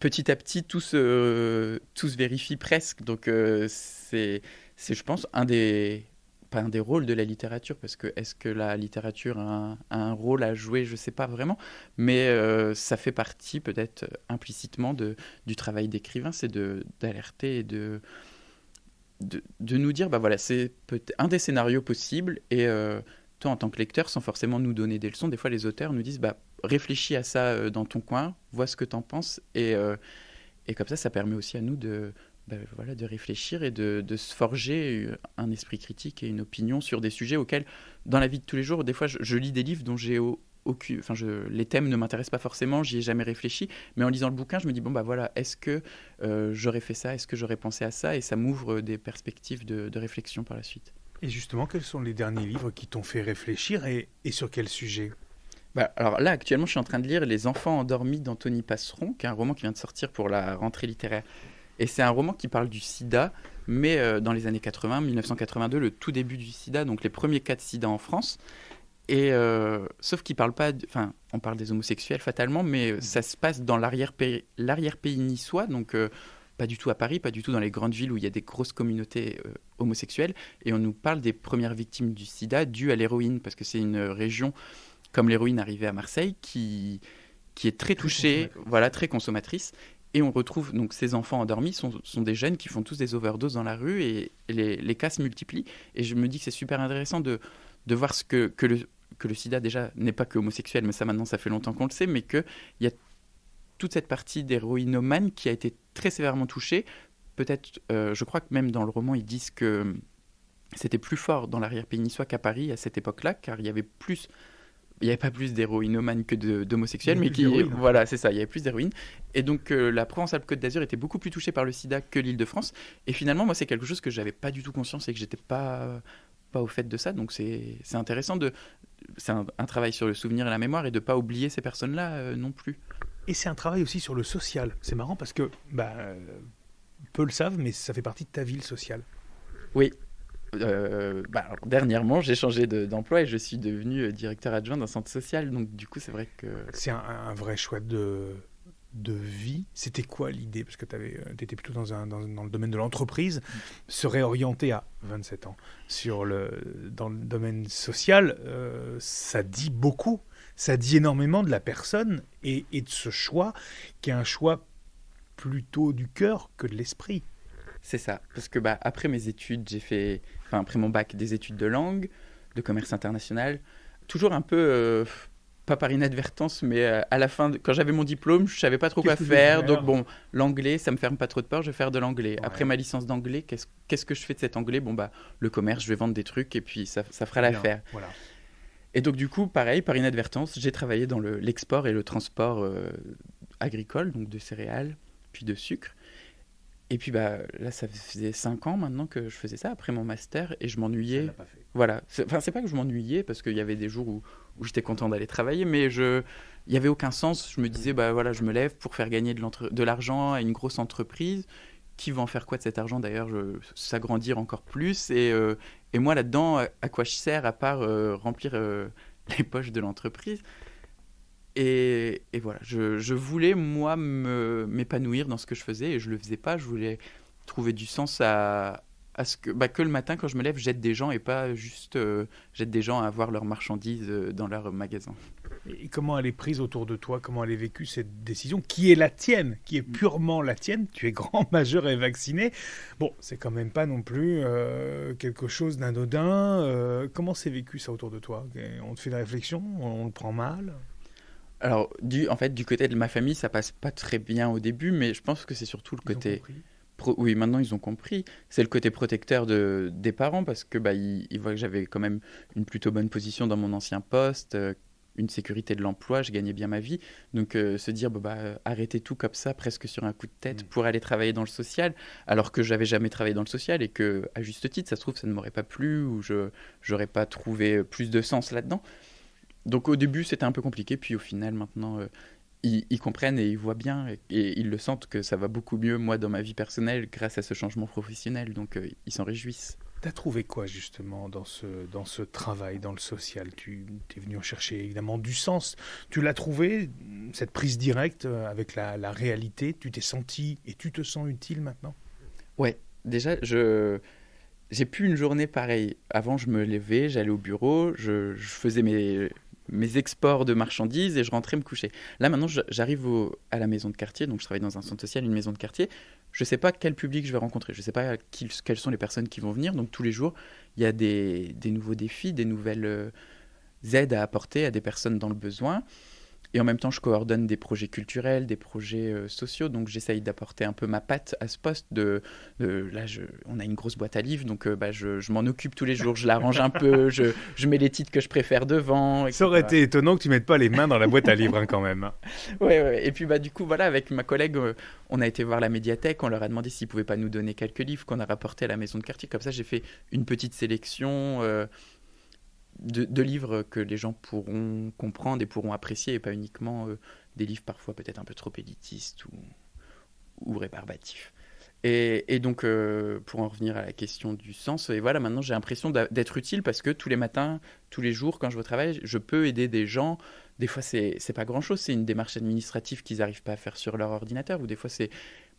petit à petit, tout se, tout se vérifie presque. Donc, euh, c'est c'est, je pense, un des, pas un des rôles de la littérature, parce que est-ce que la littérature a un, rôle à jouer Je ne sais pas vraiment, mais euh, ça fait partie peut-être euh, implicitement de, du travail d'écrivain, c'est d'alerter et de, de, nous dire, bah voilà, c'est un des scénarios possibles, et euh, toi en tant que lecteur, sans forcément nous donner des leçons, des fois les auteurs nous disent, bah réfléchis à ça dans ton coin, vois ce que tu en penses, et, et comme ça, ça permet aussi à nous de ben voilà, de réfléchir et de, se forger un esprit critique et une opinion sur des sujets auxquels, dans la vie de tous les jours, des fois, je, lis des livres dont j'ai enfin, les thèmes ne m'intéressent pas forcément, j'y ai jamais réfléchi, mais en lisant le bouquin, je me dis bon bah voilà, est-ce que euh, j'aurais fait ça, est-ce que j'aurais pensé à ça, et ça m'ouvre des perspectives de, réflexion par la suite. Et justement, quels sont les derniers livres qui t'ont fait réfléchir et, sur quel sujet bah, alors là, actuellement, je suis en train de lire Les enfants endormis d'Anthony Passeron, qui est un roman qui vient de sortir pour la rentrée littéraire et c'est un roman qui parle du sida, mais euh, dans les années 80, 1982, le tout début du sida, donc les premiers cas de sida en France. Et euh, sauf qu'il parle pas, enfin, on parle des homosexuels fatalement, mais euh, ça se passe dans l'arrière-pays niçois, donc pas du tout à Paris, pas du tout dans les grandes villes où il y a des grosses communautés homosexuelles. Et on nous parle des premières victimes du sida dues à l'héroïne, parce que c'est une région comme l'héroïne arrivée à Marseille qui, qui est très touchée, voilà, très consommatrice. Et on retrouve donc ces enfants endormis sont, sont, des jeunes qui font tous des overdoses dans la rue et, les, cas se multiplient. Et je me dis que c'est super intéressant de, de voir ce que, le, que le sida déjà n'est pas que homosexuel, mais ça maintenant ça fait longtemps qu'on le sait, mais qu'il y a toute cette partie d'héroïnomane qui a été très sévèrement touchée. Peut-être, euh, je crois que même dans le roman, ils disent que c'était plus fort dans l'arrière-pays niçois qu'à Paris à cette époque-là, car il y avait plus il n'y avait pas plus d'héroïnomanes que d'homosexuels, mais qui, voilà, c'est ça, il y avait plus d'héroïnes. Et donc euh, la Provence-Alpes-Côte d'Azur était beaucoup plus touchée par le sida que l'Île-de-France. Et finalement, moi, c'est quelque chose que je n'avais pas du tout conscience et que j'étais pas pas au fait de ça. Donc c'est intéressant de c'est un, travail sur le souvenir et la mémoire et de ne pas oublier ces personnes-là euh, non plus. Et c'est un travail aussi sur le social. C'est marrant parce que bah, euh, peu le savent, mais ça fait partie de ta ville sociale. Oui, euh, bah, dernièrement, j'ai changé d'emploi et je suis devenu euh, directeur adjoint d'un centre social. Donc, du coup, c'est vrai que. C'est un, vrai choix de, de vie. C'était quoi l'idée Parce que tu euh, étais plutôt dans, dans, le domaine de l'entreprise. Se réorienter à 27 ans sur le, dans le domaine social, ça dit beaucoup. Ça dit énormément de la personne et, de ce choix, qui est un choix plutôt du cœur que de l'esprit. C'est ça, parce que bah, après mes études, j'ai fait après mon bac, des études de langue, de commerce international. Toujours un peu, euh, pas par inadvertance, mais euh, à la fin, quand j'avais mon diplôme, je savais pas trop quoi faire. Donc bon, l'anglais, ça me ferme pas trop de peur, je vais faire de l'anglais. Après ma licence d'anglais, qu'est-ce, que je fais de cet anglais Bon bah, le commerce, je vais vendre des trucs et puis ça, fera l'affaire. Voilà. Et donc du coup, pareil, par inadvertance, j'ai travaillé dans le, l'export et le transport euh, agricole, donc de céréales, puis de sucre. Et puis bah, là, ça faisait 5 ans maintenant que je faisais ça après mon master et je m'ennuyais. Voilà. Enfin, c'est pas que je m'ennuyais parce qu'il y avait des jours où, j'étais content d'aller travailler, mais je, il n'y avait aucun sens. Je me disais, bah voilà, je me lève pour faire gagner de l'argent à une grosse entreprise. Qui va en faire quoi de cet argent d'ailleurs S'agrandir encore plus. Euh, et, moi là-dedans, à quoi je sers à part euh, remplir euh, les poches de l'entreprise et, voilà, je, voulais, moi, m'épanouir dans ce que je faisais et je le faisais pas. Je voulais trouver du sens à, à ce que, bah, que le matin, quand je me lève, j'aide des gens et pas juste jette euh, j'aide des gens à avoir leurs marchandises euh, dans leur magasin. Et comment elle est prise autour de toi Comment elle est vécue cette décision qui est la tienne, qui est mm. purement la tienne Tu es grand, majeur et vacciné. Bon, c'est quand même pas non plus euh, quelque chose d'anodin. comment c'est vécu ça autour de toi On te fait la réflexion, On le prend mal alors, en fait, du côté de ma famille, ça passe pas très bien au début, mais je pense que c'est surtout le côté. oui, maintenant ils ont compris. C'est le côté protecteur des parents parce que bah, ils, voient que j'avais quand même une plutôt bonne position dans mon ancien poste, euh, une sécurité de l'emploi, je gagnais bien ma vie. Donc euh, se dire, bah, arrêtez tout comme ça, presque sur un coup de tête, mm. pour aller travailler dans le social, alors que j'avais jamais travaillé dans le social et que, à juste titre, ça se trouve, ça ne m'aurait pas plu ou je n'aurais pas trouvé plus de sens là-dedans. Donc au début, c'était un peu compliqué, puis au final, maintenant, euh, ils, comprennent et ils voient bien et, ils le sentent que ça va beaucoup mieux, moi, dans ma vie personnelle, grâce à ce changement professionnel. Donc euh, ils s'en réjouissent. T'as trouvé quoi justement dans ce, dans ce travail, dans le social Tu es venu en chercher évidemment du sens. Tu l'as trouvé, cette prise directe euh, avec la, réalité Tu t'es senti et tu te sens utile maintenant Ouais, déjà, je j'ai plus une journée pareille. Avant, je me levais, j'allais au bureau, je faisais mes, mes exports de marchandises et je rentrais me coucher. Là maintenant, j'arrive à la maison de quartier, donc je travaille dans un centre social, une maison de quartier. Je ne sais pas quel public je vais rencontrer, je ne sais pas qui, quelles sont les personnes qui vont venir. Donc tous les jours, il y a des nouveaux défis, des nouvelles euh, aides à apporter à des personnes dans le besoin. Et en même temps, je coordonne des projets culturels, des projets euh, sociaux, donc j'essaye d'apporter un peu ma patte à ce poste. De, là, on a une grosse boîte à livres, donc euh, bah, je, m'en occupe tous les jours, je l'arrange un peu, je, mets les titres que je préfère devant. Ça aurait été étonnant que tu mettes pas les mains dans la boîte à livres hein, quand même. ouais, ouais, et puis bah, du coup, voilà, avec ma collègue, euh, on a été voir la médiathèque, on leur a demandé s'ils pouvaient pas nous donner quelques livres qu'on a rapportés à la maison de quartier. Comme ça, j'ai fait une petite sélection de, livres que les gens pourront comprendre et pourront apprécier, et pas uniquement euh, des livres parfois peut-être un peu trop élitistes ou, ou rébarbatifs. Et, donc, euh, pour en revenir à la question du sens, et voilà, maintenant j'ai l'impression d'être utile parce que tous les matins, tous les jours, quand je vais au travail, je peux aider des gens. Des fois, c'est pas grand chose, c'est une démarche administrative qu'ils n'arrivent pas à faire sur leur ordinateur, ou des fois, c'est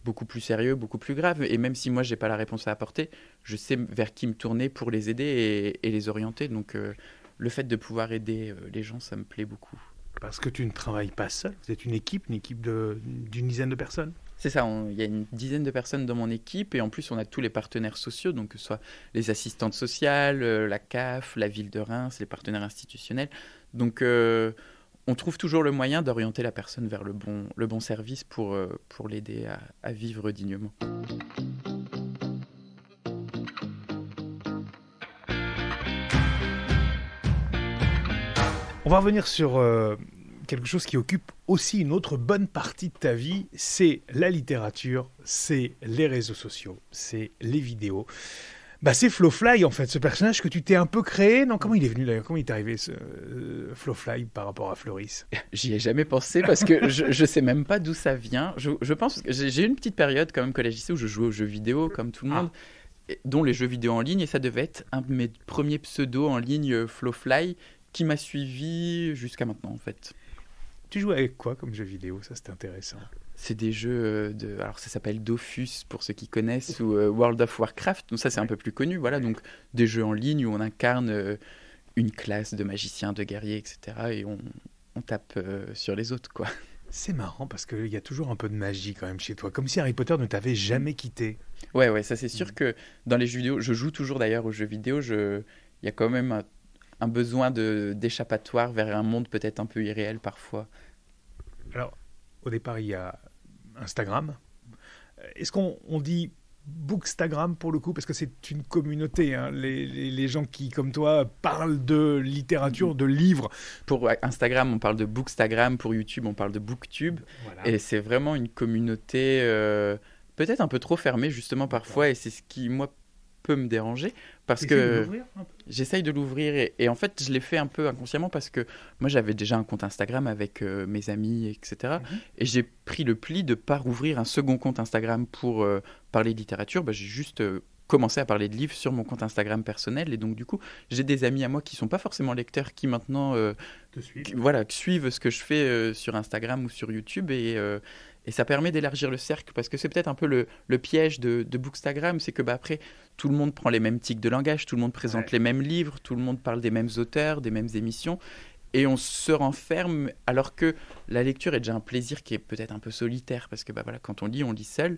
beaucoup plus sérieux, beaucoup plus grave. Et même si moi, je n'ai pas la réponse à apporter, je sais vers qui me tourner pour les aider et, les orienter. Donc, euh, le fait de pouvoir aider euh, les gens, ça me plaît beaucoup. Parce que tu ne travailles pas seul, vous êtes une équipe, une équipe d'une dizaine de personnes. C'est ça, il y a une dizaine de personnes dans mon équipe et en plus on a tous les partenaires sociaux, donc que ce soit les assistantes sociales, euh, la CAF, la ville de Reims, les partenaires institutionnels. Donc on trouve toujours le moyen d'orienter la personne vers le bon, le bon service pour, euh, pour l'aider à, vivre dignement. On va revenir sur euh, quelque chose qui occupe aussi une autre bonne partie de ta vie, c'est la littérature, c'est les réseaux sociaux, c'est les vidéos bah, c'est Flowfly, en fait, ce personnage que tu t'es un peu créé. Non, comment il est venu d'ailleurs Comment il est arrivé ce euh, Flowfly par rapport à Floris J'y ai jamais pensé parce que je, ne sais même pas d'où ça vient. Je, pense que j'ai eu une petite période quand même collège où je jouais aux jeux vidéo comme tout le ah. monde. dont les jeux vidéo en ligne, et ça devait être un de mes premiers pseudos en ligne euh, Flowfly qui m'a suivi jusqu'à maintenant en fait. Tu jouais avec quoi comme jeu vidéo Ça c'était intéressant c'est des jeux euh, de. Alors, ça s'appelle Dofus, pour ceux qui connaissent, ou euh, World of Warcraft. Donc, ça, c'est un peu plus connu. Voilà, donc des jeux en ligne où on incarne euh, une classe de magiciens, de guerriers, etc. Et on, tape sur les autres, quoi. C'est marrant parce qu'il y a toujours un peu de magie quand même chez toi, comme si Harry Potter ne t'avait jamais quitté. Ouais, ouais, ça c'est sûr mm. que dans les jeux vidéo, je joue toujours d'ailleurs aux jeux vidéo, je... il y a quand même un, un besoin d'échappatoire vers un monde peut-être un peu irréel parfois. Alors, au départ, il y a Instagram. Euh, est-ce qu'on on dit Bookstagram pour le coup, parce que c'est une communauté, hein. les, gens qui, comme toi, parlent de littérature, de livres. Pour Instagram, on parle de Bookstagram, pour YouTube, on parle de Booktube. Et c'est vraiment une communauté euh, peut-être un peu trop fermée, justement, parfois, et c'est ce qui, moi, peut me déranger parce que j'essaye de l'ouvrir et, en fait je l'ai fait un peu inconsciemment parce que moi j'avais déjà un compte Instagram avec euh, mes amis etc mhm. et j'ai pris le pli de pas rouvrir un second compte Instagram pour euh, parler de littérature bah, j'ai juste euh, commencé à parler de livres sur mon compte Instagram personnel et donc du coup j'ai des amis à moi qui sont pas forcément lecteurs qui maintenant Te Qui, suivent ce que je fais sur Instagram ou sur YouTube et et ça permet d'élargir le cercle, parce que c'est peut-être un peu le, piège de, Bookstagram, c'est que bah, après, tout le monde prend les mêmes tics de langage, tout le monde présente les mêmes livres, tout le monde parle des mêmes auteurs, des mêmes émissions, et on se renferme, alors que la lecture est déjà un plaisir qui est peut-être un peu solitaire, parce que bah, voilà, quand on lit, on lit seul.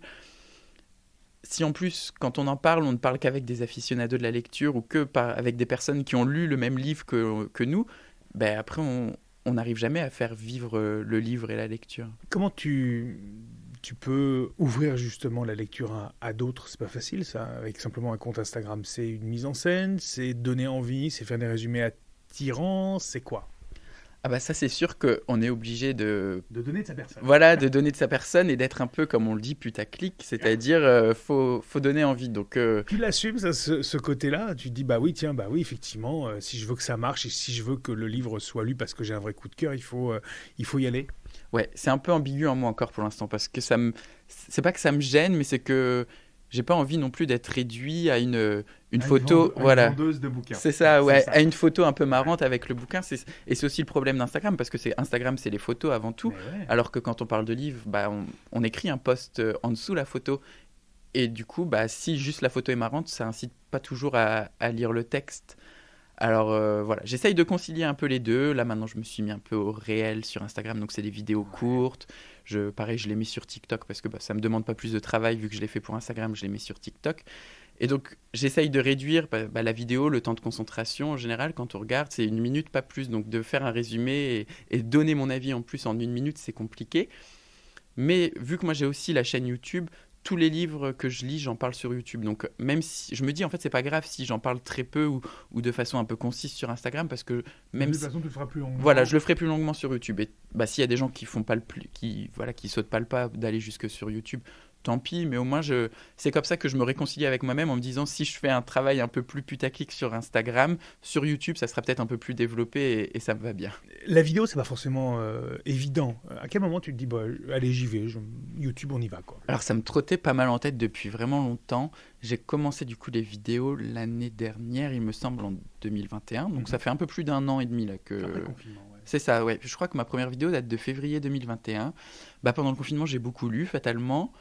Si en plus, quand on en parle, on ne parle qu'avec des aficionados de la lecture ou que avec des personnes qui ont lu le même livre que, que nous, ben après on, on n'arrive jamais à faire vivre euh, le livre et la lecture. Comment tu, tu peux ouvrir justement la lecture à, à d'autres C'est pas facile ça, avec simplement un compte Instagram. C'est une mise en scène, c'est donner envie, c'est faire des résumés attirants, c'est quoi ah bah ça c'est sûr qu'on est obligé de... De donner de sa personne. Voilà, de donner de sa personne et d'être un peu comme on le dit putaclic, c'est-à-dire euh, faut, donner envie. Donc, euh, Tu l'assumes ce, côté-là, tu te dis bah oui tiens, bah oui effectivement, euh, si je veux que ça marche et si je veux que le livre soit lu parce que j'ai un vrai coup de cœur, il faut, il faut y aller. Ouais, c'est un peu ambigu en moi encore pour l'instant parce que ça me... C'est pas que ça me gêne mais c'est que j'ai pas envie non plus d'être réduit à une, une photo. voilà. de bouquins. C'est ça, ouais. À une photo un peu marrante avec le bouquin. Et c'est aussi le problème d'Instagram, parce que Instagram, c'est les photos avant tout. Alors que quand on parle de livre bah, on, écrit un post euh, en dessous la photo. Et du coup, bah, si juste la photo est marrante, ça incite pas toujours à, à lire le texte. Alors euh, voilà, j'essaye de concilier un peu les deux. Là maintenant, je me suis mis un peu au réel sur Instagram, donc c'est des vidéos courtes. Je, pareil, je les mets sur TikTok parce que bah, ça me demande pas plus de travail vu que je l'ai fait pour Instagram, je les mets sur TikTok. Et donc j'essaye de réduire bah, bah, la vidéo, le temps de concentration en général quand on regarde, c'est une minute pas plus. Donc de faire un résumé et, et donner mon avis en plus en une minute, c'est compliqué. Mais vu que moi j'ai aussi la chaîne YouTube, tous les livres que je lis, j'en parle sur YouTube. Donc même si je me dis en fait c'est pas grave si j'en parle très peu ou, de façon un peu concise sur Instagram parce que même de toute façon tu feras plus longuement. Voilà, je le ferai plus longuement sur YouTube. Et bah s'il y a des gens qui font pas le plus, qui voilà qui sautent pas le pas d'aller jusque sur YouTube, tant pis, mais au moins je... c'est comme ça que je me réconcilie avec moi-même en me disant si je fais un travail un peu plus putaclic sur Instagram, sur YouTube, ça sera peut-être un peu plus développé et, ça me va bien. La vidéo, c'est pas forcément euh, évident. À quel moment tu te dis, bah, allez, j'y vais, YouTube, on y va quoi Alors ça me trottait pas mal en tête depuis vraiment longtemps. J'ai commencé du coup les vidéos l'année dernière, il me semble, en 2021, donc mhm. ça fait un peu plus d'un an et demi là que. C'est ça, ouais. Je crois que ma première vidéo date de février 2021. Bah, pendant le confinement, j'ai beaucoup lu, fatalement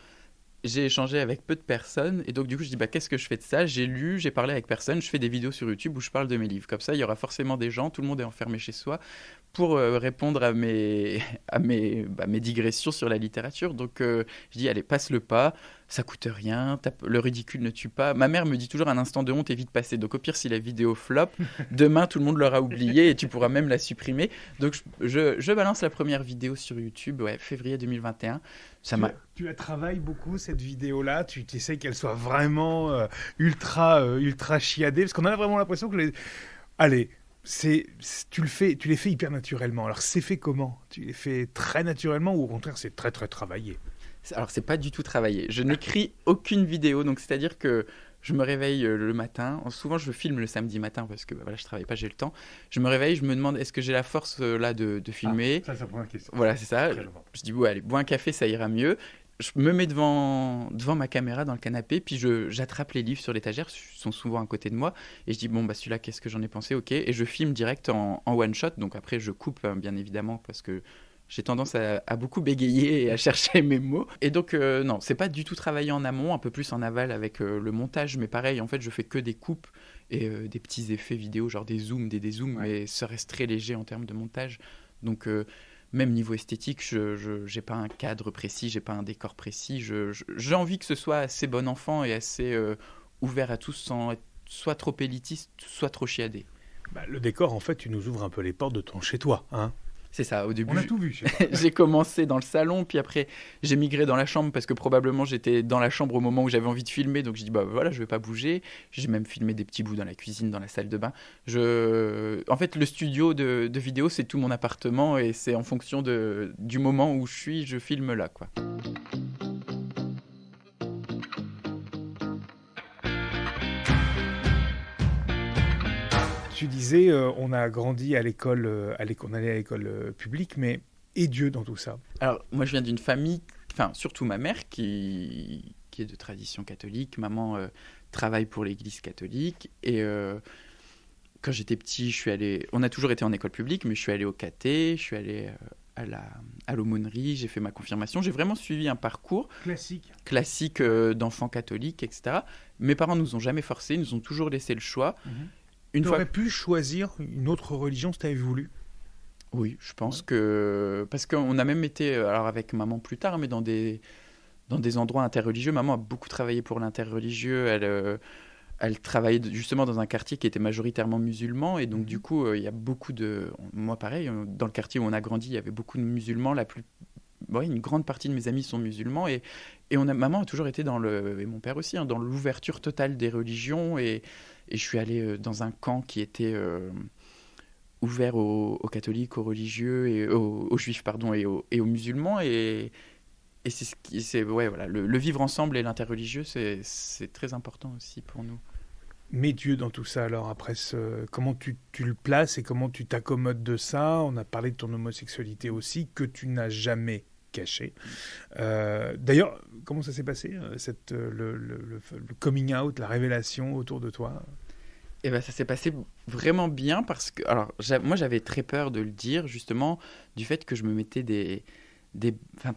j'ai échangé avec peu de personnes et donc du coup je dis bah qu'est-ce que je fais de ça J'ai lu, j'ai parlé avec personne, je fais des vidéos sur YouTube où je parle de mes livres. Comme ça il y aura forcément des gens, tout le monde est enfermé chez soi pour euh, répondre à mes à mes, bah, mes digressions sur la littérature. Donc euh, je dis allez passe le pas, ça coûte rien, le ridicule ne tue pas. Ma mère me dit toujours un instant de honte est vite passé. Donc au pire si la vidéo flop, demain tout le monde l'aura oublié et tu pourras même la supprimer. Donc je, je, je balance la première vidéo sur YouTube ouais février 2021. Ça m'a tu la travailles beaucoup cette vidéo là tu essaies qu'elle soit vraiment euh, ultra euh, ultra chiadée parce qu'on a vraiment l'impression que les... allez c'est tu le fais tu les fais hyper naturellement alors c'est fait comment tu les fais très naturellement ou au contraire c'est très très travaillé alors c'est pas du tout travaillé je n'écris aucune vidéo donc c'est à dire que je me réveille euh, le matin. Souvent, je filme le samedi matin parce que bah, voilà, je travaille pas, j'ai le temps. Je me réveille, je me demande est-ce que j'ai la force là de, ah, filmer. Ça, ça, prend la question. Voilà, c'est ça. Je, dis bon, allez, bois un café, ça ira mieux je me mets devant, devant ma caméra dans le canapé, puis j'attrape les livres sur l'étagère, ils sont souvent à côté de moi, et je dis, bon, bah celui-là, qu'est-ce que j'en ai pensé, ok, et je filme direct en, one-shot, donc après je coupe, hein, bien évidemment, parce que j'ai tendance à, beaucoup bégayer et à chercher mes mots. Et donc, euh, non, c'est pas du tout travailler en amont, un peu plus en aval avec euh, le montage, mais pareil, en fait, je fais que des coupes et euh, des petits effets vidéo, genre des zooms, des dézooms, mais ça reste très léger en termes de montage. Donc, même niveau esthétique, je n'ai pas un cadre précis, j'ai pas un décor précis. J'ai envie que ce soit assez bon enfant et assez euh, ouvert à tous sans être soit trop élitiste, soit trop chiadé. Bah, le décor, en fait, tu nous ouvres un peu les portes de ton chez-toi. Hein c'est ça, au début. On tout vu. j'ai commencé dans le salon, puis après j'ai migré dans la chambre parce que probablement j'étais dans la chambre au moment où j'avais envie de filmer, donc je dis bah voilà, je vais pas bouger. J'ai même filmé des petits bouts dans la cuisine, dans la salle de bain. Je, en fait, le studio de, vidéo c'est tout mon appartement et c'est en fonction de, du moment où je suis, je filme là quoi. tu disais, euh, on a grandi à l'école, euh, on allait à l'école euh, publique, mais et Dieu dans tout ça Alors, moi, je viens d'une famille, enfin, surtout ma mère, qui, qui est de tradition catholique. Maman travaille pour l'Église catholique. Et quand j'étais petit, je suis allé. On a toujours été en école publique, mais je suis allé au caté, je suis allé à la à l'aumônerie, j'ai fait ma confirmation, j'ai vraiment suivi un parcours classique, classique euh, d'enfants catholiques, etc. Mes parents nous ont jamais forcés, ils nous ont toujours laissé le choix. Mhm tu aurais pu choisir une autre religion si tu avais voulu Oui, je pense que. Parce qu'on a même été, euh, alors avec maman plus tard, mais dans des, dans des endroits interreligieux. Maman a beaucoup travaillé pour l'interreligieux. Elle. Euh, elle travaillait justement dans un quartier qui était majoritairement musulman et donc mhm. du coup euh, il y a beaucoup de moi pareil dans le quartier où on a grandi il y avait beaucoup de musulmans la plus une grande partie de mes amis sont musulmans et, et on a, maman a toujours été dans le, et mon père aussi, hein, dans l'ouverture totale des religions. Et, et, je suis allé euh, dans un camp qui était euh, ouvert aux, catholiques, aux religieux, et aux, juifs, pardon, et aux, et aux musulmans. Et, et c'est ce qui, c'est, ouais, voilà, le, le vivre ensemble et l'interreligieux, c'est très important aussi pour nous mais Dieu dans tout ça alors après ce, comment tu, le places et comment tu t'accommodes de ça on a parlé de ton homosexualité aussi que tu n'as jamais caché euh, d'ailleurs comment ça s'est passé euh, cette, euh, le, coming out la révélation autour de toi eh ben, ça s'est passé vraiment bien parce que alors moi j'avais très peur de le dire justement du fait que je me mettais des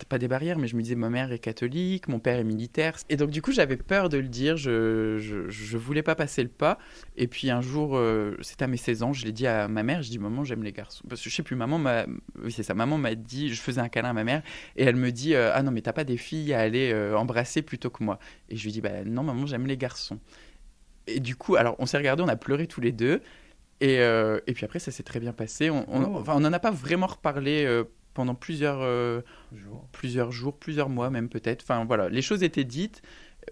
pas des barrières, mais je me disais ma mère est catholique, mon père est militaire, et donc du coup j'avais peur de le dire, je, je, voulais pas passer le pas, et puis un jour, euh, c'était à mes 16 ans, je l'ai dit à ma mère, je dis maman j'aime les garçons, parce que je sais plus, maman m'a, c'est ça, maman m'a dit, je faisais un câlin à ma mère, et elle me dit euh, ah non mais t'as pas des filles à aller euh, embrasser plutôt que moi, et je lui dis bah non maman j'aime les garçons, et du coup alors on s'est regardé, on a pleuré tous les deux, et, puis après ça s'est très bien passé, on, on, oh. on en a pas vraiment reparlé pendant plusieurs, euh, plusieurs jours, plusieurs mois même peut-être. Enfin voilà, les choses étaient dites.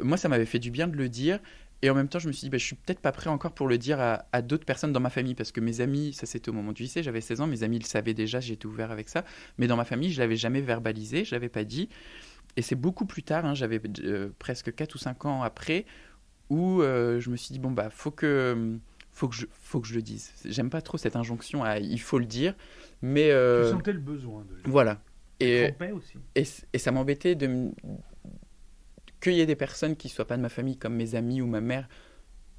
Moi, ça m'avait fait du bien de le dire. Et en même temps, je me suis dit, je bah, je suis peut-être pas prêt encore pour le dire à, d'autres personnes dans ma famille, parce que mes amis, ça c'était au moment du lycée, j'avais 16 ans, mes amis le savaient déjà, j'étais ouvert avec ça, mais dans ma famille, je l'avais jamais verbalisé, je l'avais pas dit. Et c'est beaucoup plus tard, hein, j'avais euh, presque 4 ou 5 ans après, où euh, je me suis dit, bon, bah, faut que, faut que, je, faut que je le dise. J'aime pas trop cette injonction à il faut le dire. Mais, euh, sentais le besoin de. Voilà. Et, et, ça m'embêtait de qu'il y ait des personnes qui soient pas de ma famille, comme mes amis ou ma mère,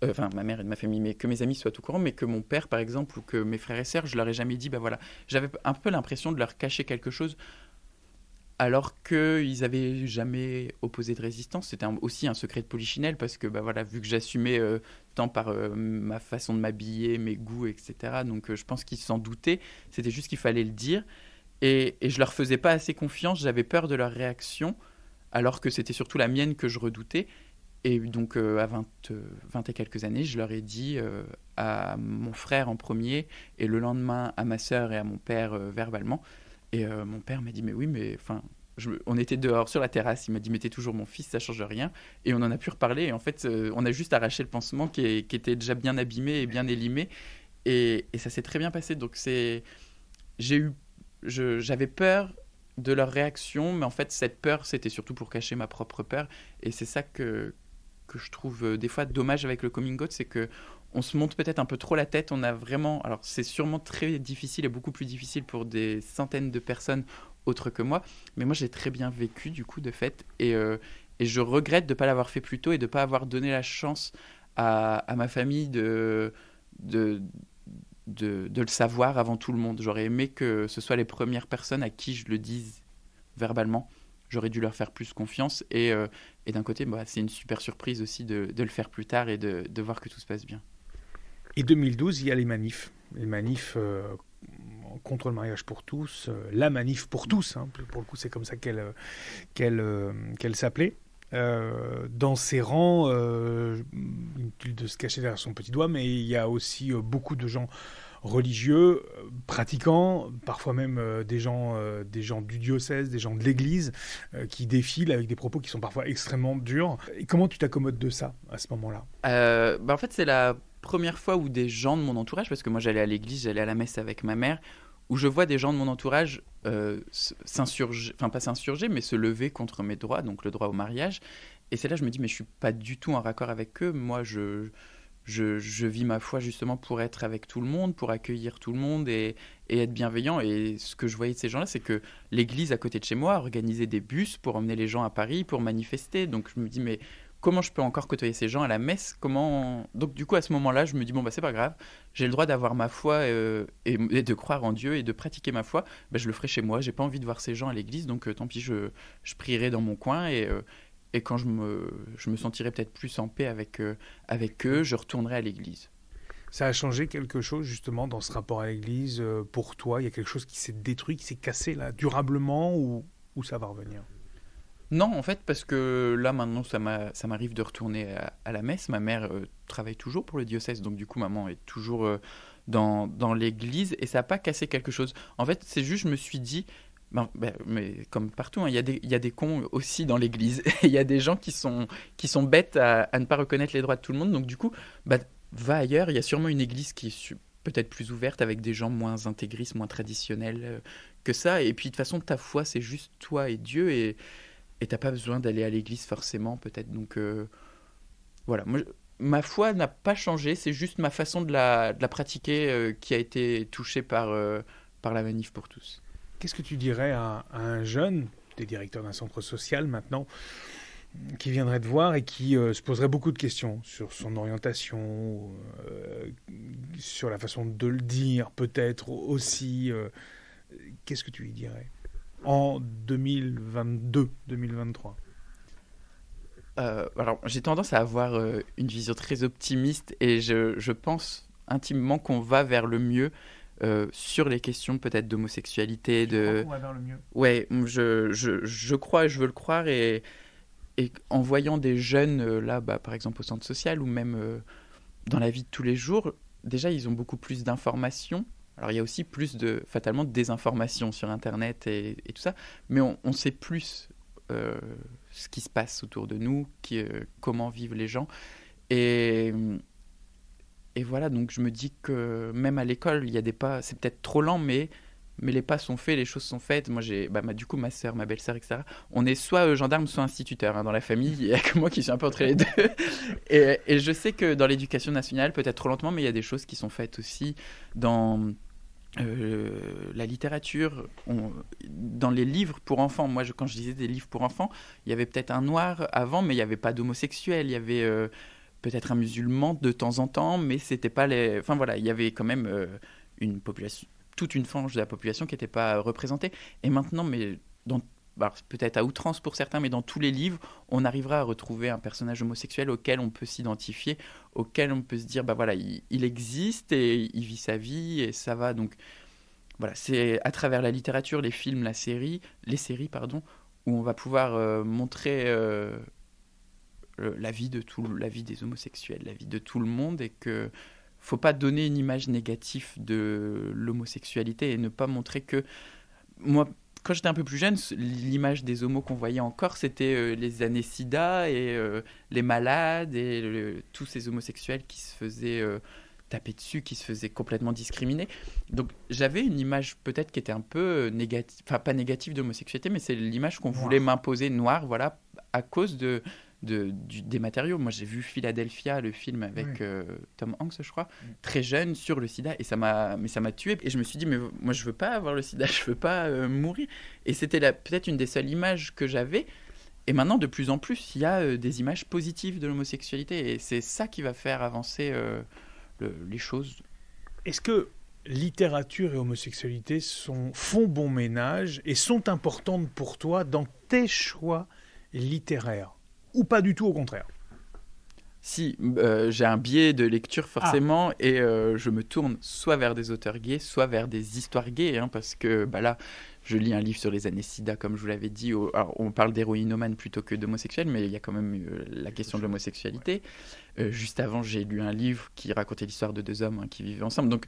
euh, enfin ma mère et de ma famille, mais que mes amis soient au courant, mais que mon père par exemple ou que mes frères et sœurs, je leur ai jamais dit, Ben voilà, j'avais un peu l'impression de leur cacher quelque chose, alors qu'ils avaient jamais opposé de résistance. C'était aussi un secret de polichinelle parce que ben voilà, vu que j'assumais euh, par euh, ma façon de m'habiller, mes goûts, etc. Donc euh, je pense qu'ils s'en doutaient, c'était juste qu'il fallait le dire. Et, je je leur faisais pas assez confiance, j'avais peur de leur réaction, alors que c'était surtout la mienne que je redoutais. Et donc euh, à 20, 20, et quelques années, je leur ai dit à mon frère en premier, et le lendemain à ma sœur et à mon père verbalement. Et mon père m'a dit, mais oui, mais enfin, on était dehors sur la terrasse, il m'a dit mettez toujours mon fils, ça change rien. Et on en a pu reparler. Et en fait, euh, on a juste arraché le pansement qui, était déjà bien abîmé et bien élimé. Et, ça s'est très bien passé. Donc c'est, j'ai eu, j'avais peur de leur réaction, mais en fait cette peur, c'était surtout pour cacher ma propre peur. Et c'est ça que que je trouve euh, des fois dommage avec le coming out, c'est que on se monte peut-être un peu trop la tête. On a vraiment, alors c'est sûrement très difficile et beaucoup plus difficile pour des centaines de personnes autre que moi. Mais moi, j'ai très bien vécu, du coup, de fait. Et, euh, et je regrette de ne pas l'avoir fait plus tôt et de ne pas avoir donné la chance à, à ma famille de, de, de, le savoir avant tout le monde. J'aurais aimé que ce soit les premières personnes à qui je le dise verbalement. J'aurais dû leur faire plus confiance. Et, euh, et d'un côté, bah, c'est une super surprise aussi de, de, le faire plus tard et de, de voir que tout se passe bien. Et 2012, il y a les manifs. Les manifs euh, contre le mariage pour tous, euh, la manif pour tous, hein, pour le coup c'est comme ça qu'elle euh, qu'elle euh, qu'elle s'appelait. dans ses rangs, euh, de se cacher derrière son petit doigt, mais il y a aussi beaucoup de gens religieux, pratiquants, parfois même des gens, des gens du diocèse, des gens de l'Église, qui défilent avec des propos qui sont parfois extrêmement durs. Et comment tu t'accommodes de ça à ce moment-là bah, En fait, c'est la première fois où des gens de mon entourage, parce que moi j'allais à l'église, j'allais à la messe avec ma mère, où je vois des gens de mon entourage euh, s'insurger, enfin pas s'insurger, mais se lever contre mes droits, donc le droit au mariage. Et c'est là je me dis, mais je suis pas du tout en raccord avec eux. Moi, je, je, vis ma foi justement pour être avec tout le monde, pour accueillir tout le monde et, être bienveillant. Et ce que je voyais de ces gens-là, c'est que l'église à côté de chez moi organisé des bus pour emmener les gens à Paris, pour manifester. Donc je me dis, mais comment je peux encore côtoyer ces gens à la messe Comment Donc du coup à ce moment-là, je me dis bon bah c'est pas grave, j'ai le droit d'avoir ma foi euh, et, de croire en Dieu et de pratiquer ma foi. Bah, je le ferai chez moi. J'ai pas envie de voir ces gens à l'église, donc euh, tant pis, je, prierai dans mon coin et, euh, et quand je me, je me sentirai peut-être plus en paix avec avec eux, je retournerai à l'église. Ça a changé quelque chose justement dans ce rapport à l'église pour toi Il y a quelque chose qui s'est détruit, qui s'est cassé là durablement ou, ou ça va revenir non, en fait, parce que là, maintenant, ça m'arrive de retourner à, la messe. Ma mère euh, travaille toujours pour le diocèse, donc du coup, maman est toujours euh, dans, l'église et ça n'a pas cassé quelque chose. En fait, c'est juste, je me suis dit, ben, ben, mais comme partout, hein, il y, a des cons aussi dans l'église. Il y a des gens qui sont, qui sont bêtes à, ne pas reconnaître les droits de tout le monde. Donc, du coup, ben, va ailleurs. Il y a sûrement une église qui est peut-être plus ouverte avec des gens moins intégristes, moins traditionnels euh, que ça. Et puis, de toute façon, ta foi, c'est juste toi et Dieu. Et et t'as pas besoin d'aller à l'église forcément, peut-être. Donc euh, voilà, ma foi n'a pas changé, c'est juste ma façon de la, pratiquer euh, qui a été touchée par, euh, par la manif pour tous. Qu'est-ce que tu dirais à, un jeune, des directeurs d'un centre social maintenant, qui viendrait te voir et qui se poserait beaucoup de questions sur son orientation, sur la façon de le dire peut-être aussi. Qu'est-ce que tu lui dirais en 2022-2023 euh, Alors, j'ai tendance à avoir euh, une vision très optimiste et je, pense intimement qu'on va vers le mieux. Euh, sur les questions peut-être d'homosexualité, de... On va vers le mieux. Ouais, je, je, crois et je veux le croire. Et, en voyant des jeunes, là, bah, par exemple au centre social ou même dans la vie de tous les jours, déjà, ils ont beaucoup plus d'informations alors il y a aussi plus de, fatalement, de désinformation sur Internet et, tout ça, mais on, sait plus euh, ce qui se passe autour de nous, qui, euh, comment vivent les gens. Et, et voilà, donc je me dis que même à l'école, il y a des pas, c'est peut-être trop lent, mais mais les pas sont faits, les choses sont faites. Moi, j'ai, bah, du coup, ma sœur, ma belle-sœur, etc. On est soit euh, gendarme, soit instituteur hein, dans la famille. Il n'y a que moi qui suis un peu entre les deux. et, et je sais que dans l'éducation nationale, peut-être trop lentement, mais il y a des choses qui sont faites aussi dans euh, la littérature, dans les livres pour enfants, moi quand je disais des livres pour enfants, il y avait peut-être un noir avant, mais il n'y avait pas d'homosexuel, il y avait euh, peut-être un musulman de temps en temps, mais c'était pas les. Enfin voilà, il y avait quand même euh, une population, toute une frange de la population qui n'était pas représentée. Et maintenant, mais dans bah, peut-être à outrance pour certains, mais dans tous les livres, on arrivera à retrouver un personnage homosexuel auquel on peut s'identifier, auquel on peut se dire, bah voilà, il, existe et il vit sa vie et ça va. Donc voilà, c'est à travers la littérature, les films, la série, les séries, pardon, où on va pouvoir euh, montrer euh, la vie de tout, la vie des homosexuels, la vie de tout le monde et que faut pas donner une image négative de l'homosexualité et ne pas montrer que moi quand j'étais un peu plus jeune, l'image des homos qu'on voyait encore, c'était euh, les années sida et euh, les malades et tous ces homosexuels qui se faisaient euh, taper dessus, qui se faisaient complètement discriminer. Donc j'avais une image peut-être qui était un peu négative, enfin pas négative d'homosexualité, mais c'est l'image qu'on voulait m'imposer noire, voilà, à cause de, des matériaux. Moi, j'ai vu Philadelphia, le film avec euh, Tom Hanks, je crois, très jeune sur le sida, et ça m'a, mais ça m'a tué. Et je me suis dit, mais moi, je veux pas avoir le sida, je veux pas euh, mourir. Et c'était peut-être une des seules images que j'avais. Et maintenant, de plus en plus, il y a euh, des images positives de l'homosexualité, et c'est ça qui va faire avancer les choses. Est-ce que littérature et homosexualité sont, font bon ménage et sont importantes pour toi dans tes choix littéraires ou pas du tout au contraire si, euh, j'ai un biais de lecture ah. forcément et euh, je me tourne soit vers des auteurs gays, soit vers des histoires gays, hein, parce que bah là, je lis un livre sur les années sida, comme je vous l'avais dit. Alors, on parle d'héroïnomane plutôt que d'homosexuel, mais il y a quand même euh, la question de l'homosexualité. juste avant, j'ai lu un livre qui racontait l'histoire de deux hommes hein, qui vivaient ensemble. Donc,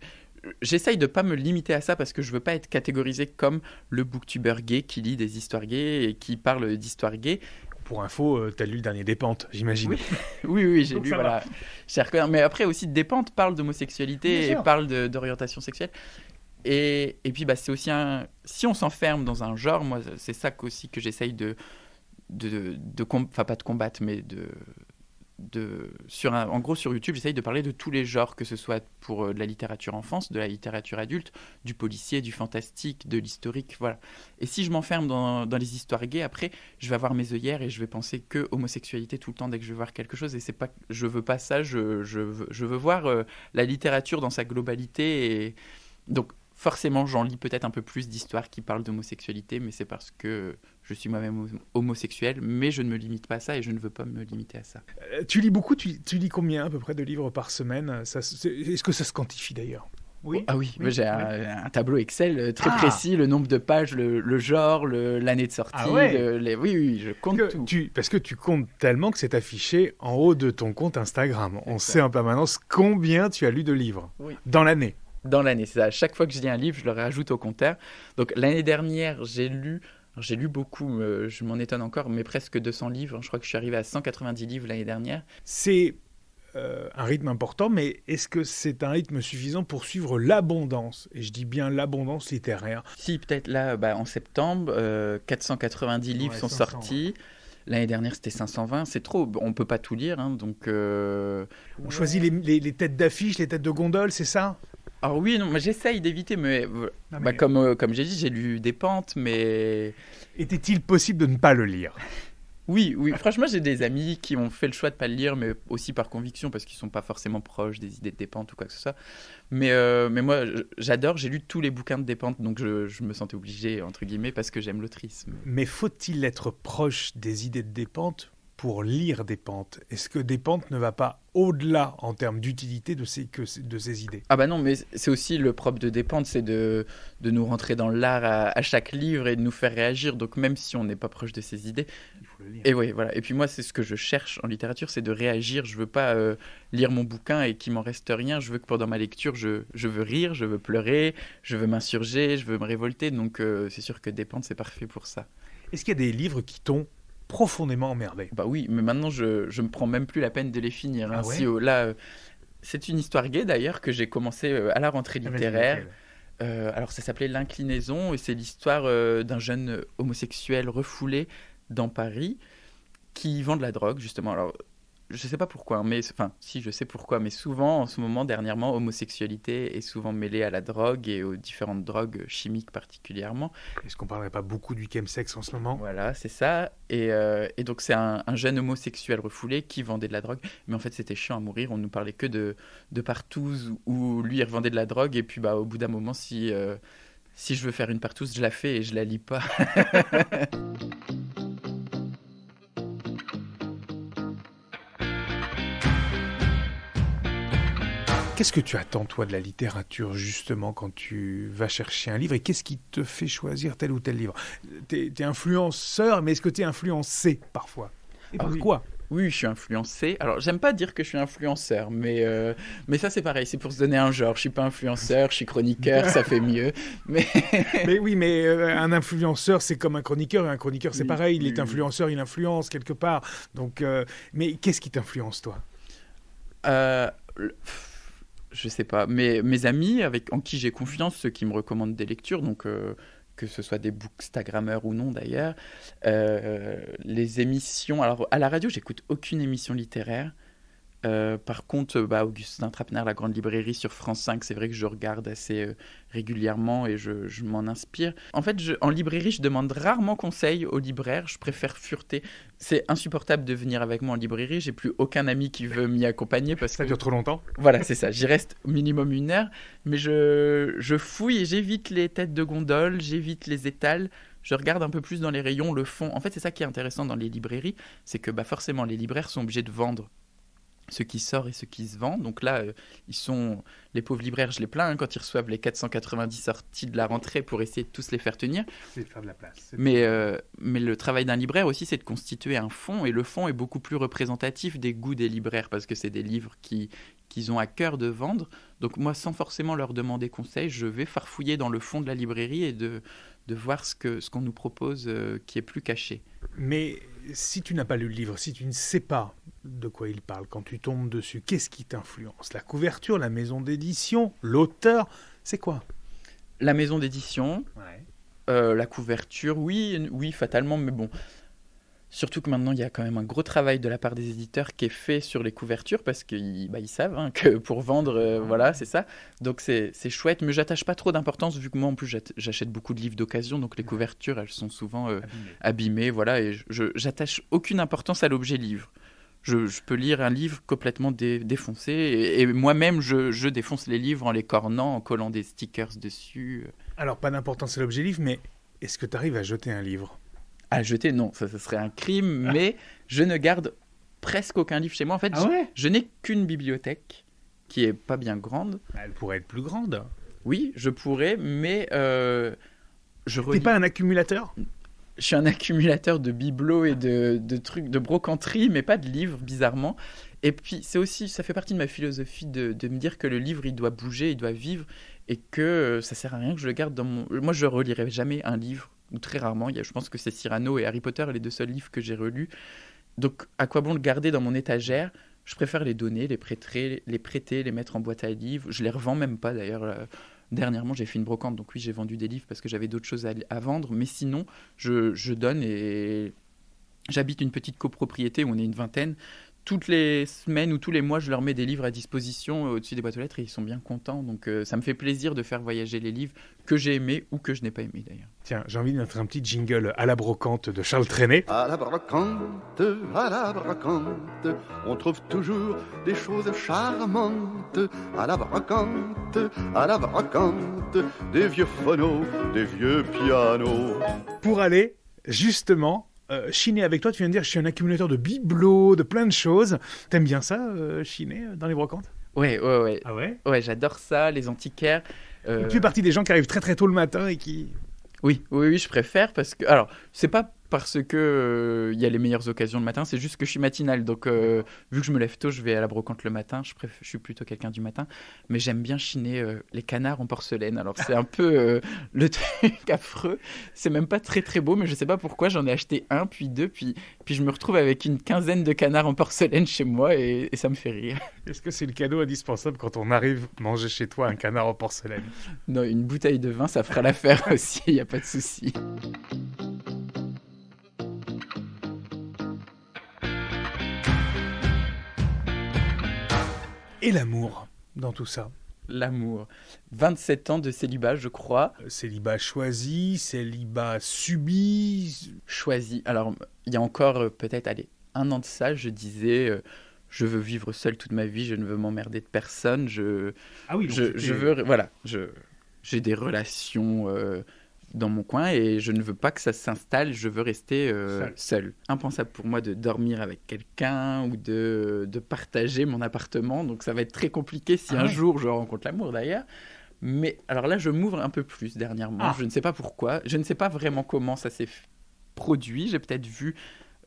j'essaye de pas me limiter à ça parce que je veux pas être catégorisé comme le booktuber gay qui lit des histoires gays et qui parle d'histoires gays pour info, euh, tu as lu le dernier Dépente, j'imagine. Oui, oui, j'ai lu, voilà. Mais après aussi, Dépente parle d'homosexualité et parle d'orientation sexuelle. Et, et puis, bah, c'est aussi un. Si on s'enferme dans un genre, moi, c'est ça aussi que j'essaye de. de, de, pas de combattre, mais de, de, sur en gros, sur YouTube, j'essaye de parler de tous les genres, que ce soit pour euh, de la littérature enfance, de la littérature adulte, du policier, du fantastique, de l'historique, voilà. Et si je m'enferme dans, les histoires gays, après, je vais avoir mes œillères et je vais penser que homosexualité tout le temps dès que je vais voir quelque chose. Et c'est pas, je veux pas ça, je, veux, voir euh, la littérature dans sa globalité. Et... Donc, forcément, j'en lis peut-être un peu plus d'histoires qui parlent d'homosexualité, mais c'est parce que je suis moi-même homosexuel, mais je ne me limite pas à ça et je ne veux pas me limiter à ça. Euh, tu lis beaucoup, tu, lis combien à peu près de livres par semaine Est-ce que ça se quantifie d'ailleurs oui. ah oui, j'ai un, tableau Excel euh, très ah. précis, le nombre de pages, le, genre, l'année de sortie. Ah oui, oui, je compte tout. parce que tu comptes tellement que c'est affiché en haut de ton compte Instagram. On sait en permanence combien tu as lu de livres dans l'année dans l'année. C'est à chaque fois que je lis un livre, je le rajoute au compteur. Donc l'année dernière, j'ai lu, j'ai lu beaucoup, euh, je m'en étonne encore, mais presque 200 livres. Je crois que je suis arrivé à 190 livres l'année dernière. C'est euh, un rythme important, mais est-ce que c'est un rythme suffisant pour suivre l'abondance Et je dis bien l'abondance littéraire. Si, peut-être là, bah, en septembre, 490 euh, livres sont sortis. L'année dernière, c'était 520. C'est trop. On ne peut pas tout lire. Hein, donc, On choisit les, têtes d'affiche, les têtes de gondole, c'est ça alors oui, non, j'essaye d'éviter, mais, euh, bah, comme, euh, comme j'ai dit, j'ai lu des pentes, mais... Était-il possible de ne pas le lire oui, oui. Franchement, j'ai des amis qui ont fait le choix de ne pas le lire, mais aussi par conviction, parce qu'ils sont pas forcément proches des idées de Dépente ou quoi que ce soit. Mais, euh, mais moi, j'adore. J'ai lu tous les bouquins de Dépente, donc je, me sentais obligé entre guillemets parce que j'aime l'autrice. Mais, faut-il être proche des idées de Dépente pour lire pentes Est-ce que des pentes ne va pas au-delà en termes d'utilité de ces, idées Ah bah non, mais c'est aussi le propre de pentes, c'est de, nous rentrer dans l'art à, chaque livre et de nous faire réagir. Donc même si on n'est pas proche de ces idées, et voilà. Et puis moi, c'est ce que je cherche en littérature, c'est de réagir. Je veux pas euh, lire mon bouquin et qu'il m'en reste rien. Je veux que pendant ma lecture, je, veux rire, je veux pleurer, je veux m'insurger, je veux me révolter. Donc euh, c'est sûr que des pentes c'est parfait pour ça. Est-ce qu'il y a des livres qui t'ont profondément emmerdé. Bah oui, mais maintenant je, je me prends même plus la peine de les finir. Hein. Ah oh, là, euh, c'est une histoire gay d'ailleurs que j'ai commencé euh, à la rentrée ah, littéraire. Euh, alors ça s'appelait L'inclinaison et c'est l'histoire d'un jeune homosexuel refoulé dans Paris qui vend de la drogue justement. Alors je sais pas pourquoi, hein, mais enfin, si je sais pourquoi, mais souvent en ce moment, dernièrement, homosexualité est souvent mêlée à la drogue et aux différentes drogues euh, chimiques particulièrement. Est-ce qu'on parlerait pas beaucoup du chemsex en ce moment Voilà, c'est ça. Et, euh, donc, c'est un, jeune homosexuel refoulé qui vendait de la drogue, mais en fait, c'était chiant à mourir. On nous parlait que de, de partous où lui, il revendait de la drogue, et puis bah, au bout d'un moment, si, euh, si je veux faire une partouze, je la fais et je la lis pas. Qu'est-ce que tu attends, toi, de la littérature, justement, quand tu vas chercher un livre Et qu'est-ce qui te fait choisir tel ou tel livre Tu es, influenceur, mais est-ce que tu es influencé parfois Et par oui. quoi oui, je suis influencé. Alors, j'aime pas dire que je suis influenceur, mais, euh, mais ça, c'est pareil. C'est pour se donner un genre. Je suis pas influenceur, je suis chroniqueur, ça fait mieux. Mais, oui, mais euh, un influenceur, c'est comme un chroniqueur, et un chroniqueur, c'est pareil. Il est influenceur, il influence quelque part. Donc, euh, mais qu'est-ce qui t'influence, toi je sais pas, mais mes amis avec en qui j'ai confiance, ceux qui me recommandent des lectures, donc euh, que ce soit des bookstagrammeurs ou non d'ailleurs, euh, les émissions. Alors à la radio, j'écoute aucune émission littéraire. Euh, par contre, euh, bah, Augustin Trapenard, La Grande Librairie sur France 5, c'est vrai que je regarde assez euh, régulièrement et je, m'en inspire. En fait, en librairie, je demande rarement conseil aux libraires, je préfère fureter. C'est insupportable de venir avec moi en librairie, j'ai plus aucun ami qui veut m'y accompagner. Parce ça dure trop longtemps Voilà, c'est ça, j'y reste au minimum une heure, mais je, fouille et j'évite les têtes de gondole, j'évite les étals je regarde un peu plus dans les rayons le fond. En fait, c'est ça qui est intéressant dans les librairies, c'est que bah, forcément les libraires sont obligés de vendre ce qui sort et ce qui se vend. Donc là, euh, ils sont les pauvres libraires, je les plains hein, quand ils reçoivent les 490 sorties de la rentrée pour essayer de tous les faire tenir. C'est faire de la place. Mais, euh, mais le travail d'un libraire aussi, c'est de constituer un fonds et le fond est beaucoup plus représentatif des goûts des libraires parce que c'est des livres qui qu'ils ont à cœur de vendre. Donc moi, sans forcément leur demander conseil, je vais farfouiller dans le fond de la librairie et de de voir ce qu'on ce qu'on nous propose euh, qui est plus caché. Mais si tu n'as pas lu le livre, si tu ne sais pas de quoi il parle, quand tu tombes dessus, qu'est-ce qui t'influence La couverture, la maison d'édition, l'auteur, c'est quoi La maison d'édition, euh, la couverture, oui, oui, fatalement, mais bon, Surtout que maintenant, il y a quand même un gros travail de la part des éditeurs qui est fait sur les couvertures parce qu'ils bah, ils savent hein, que pour vendre, euh, voilà, c'est ça. Donc c'est chouette, mais j'attache pas trop d'importance vu que moi en plus j'achète beaucoup de livres d'occasion, donc les couvertures elles sont souvent euh, abîmées. voilà, et j'attache aucune importance à l'objet livre. Je, peux lire un livre complètement défoncé. Et, moi-même, je, défonce les livres en les cornant, en collant des stickers dessus. Euh. Alors, pas d'importance à l'objet livre, mais est-ce que tu arrives à jeter un livre à jeter, non, ça, ce serait un crime, ah. mais je ne garde presque aucun livre chez moi. En fait, ah je, n'ai qu'une bibliothèque qui est pas bien grande. Bah, elle pourrait être plus grande. Oui, je pourrais, mais euh, je relis... pas un accumulateur Je suis un accumulateur de bibelots et de, trucs, de brocanterie, mais pas de livres, bizarrement. Et puis, c'est aussi, ça fait partie de ma philosophie de, me dire que le livre, il doit bouger, il doit vivre, et que euh, ça sert à rien que je le garde dans mon. Moi, je relirai jamais un livre très rarement. Il y a, je pense que c'est Cyrano et Harry Potter, les deux seuls livres que j'ai relus. Donc, à quoi bon le garder dans mon étagère Je préfère les donner, les prêter, les prêter, les mettre en boîte à livres. Je les revends même pas d'ailleurs. Euh, dernièrement, j'ai fait une brocante, donc oui, j'ai vendu des livres parce que j'avais d'autres choses à, vendre. Mais sinon, je, je donne et j'habite une petite copropriété où on est une vingtaine toutes les semaines ou tous les mois, je leur mets des livres à disposition euh, au-dessus des boîtes aux lettres et ils sont bien contents. Donc euh, ça me fait plaisir de faire voyager les livres que j'ai aimés ou que je n'ai pas aimés d'ailleurs. Tiens, j'ai envie de mettre un petit jingle à la brocante de Charles Trenet. À la brocante, à la brocante, on trouve toujours des choses charmantes. À la brocante, à la brocante, des vieux phonos, des vieux pianos. Pour aller justement euh, Chiné, avec toi, tu viens de dire, je suis un accumulateur de bibelots, de plein de choses. T'aimes bien ça, euh, chiner euh, dans les brocantes Ouais, ouais, ouais. Ah ouais j'adore ça, les antiquaires. Tu fais partie des gens qui arrivent très très tôt le matin et qui. Oui, oui, oui, je préfère parce que. Alors, c'est pas parce que il euh, y a les meilleures occasions le matin. C'est juste que je suis matinale. donc euh, vu que je me lève tôt, je vais à la brocante le matin. Je, suis plutôt quelqu'un du matin, mais j'aime bien chiner euh, les canards en porcelaine. Alors c'est un peu le truc affreux. C'est même pas très très beau, mais je sais pas pourquoi j'en ai acheté un, puis deux, puis puis je me retrouve avec une quinzaine de canards en porcelaine chez moi et, ça me fait rire. Est-ce que c'est le cadeau indispensable quand on arrive manger chez toi un canard en porcelaine Non, une bouteille de vin, ça fera l'affaire aussi. Il y a pas de souci. Et l'amour dans tout ça L'amour. 27 ans de célibat, je crois. Euh, célibat choisi, célibat subi. Choisi. Alors, il y a encore euh, peut-être, allez, un an de ça, je disais, euh, je veux vivre seul toute ma vie, je ne veux m'emmerder de personne, je. Ah oui, je, veux. Voilà, J'ai des relations dans mon coin et je ne veux pas que ça s'installe, je veux rester euh, seul. Impensable pour moi de dormir avec quelqu'un ou de, de, partager mon appartement, donc ça va être très compliqué si ah un jour je rencontre l'amour d'ailleurs. Mais alors là, je m'ouvre un peu plus dernièrement, ah. je ne sais pas pourquoi, je ne sais pas vraiment comment ça s'est produit, j'ai peut-être vu...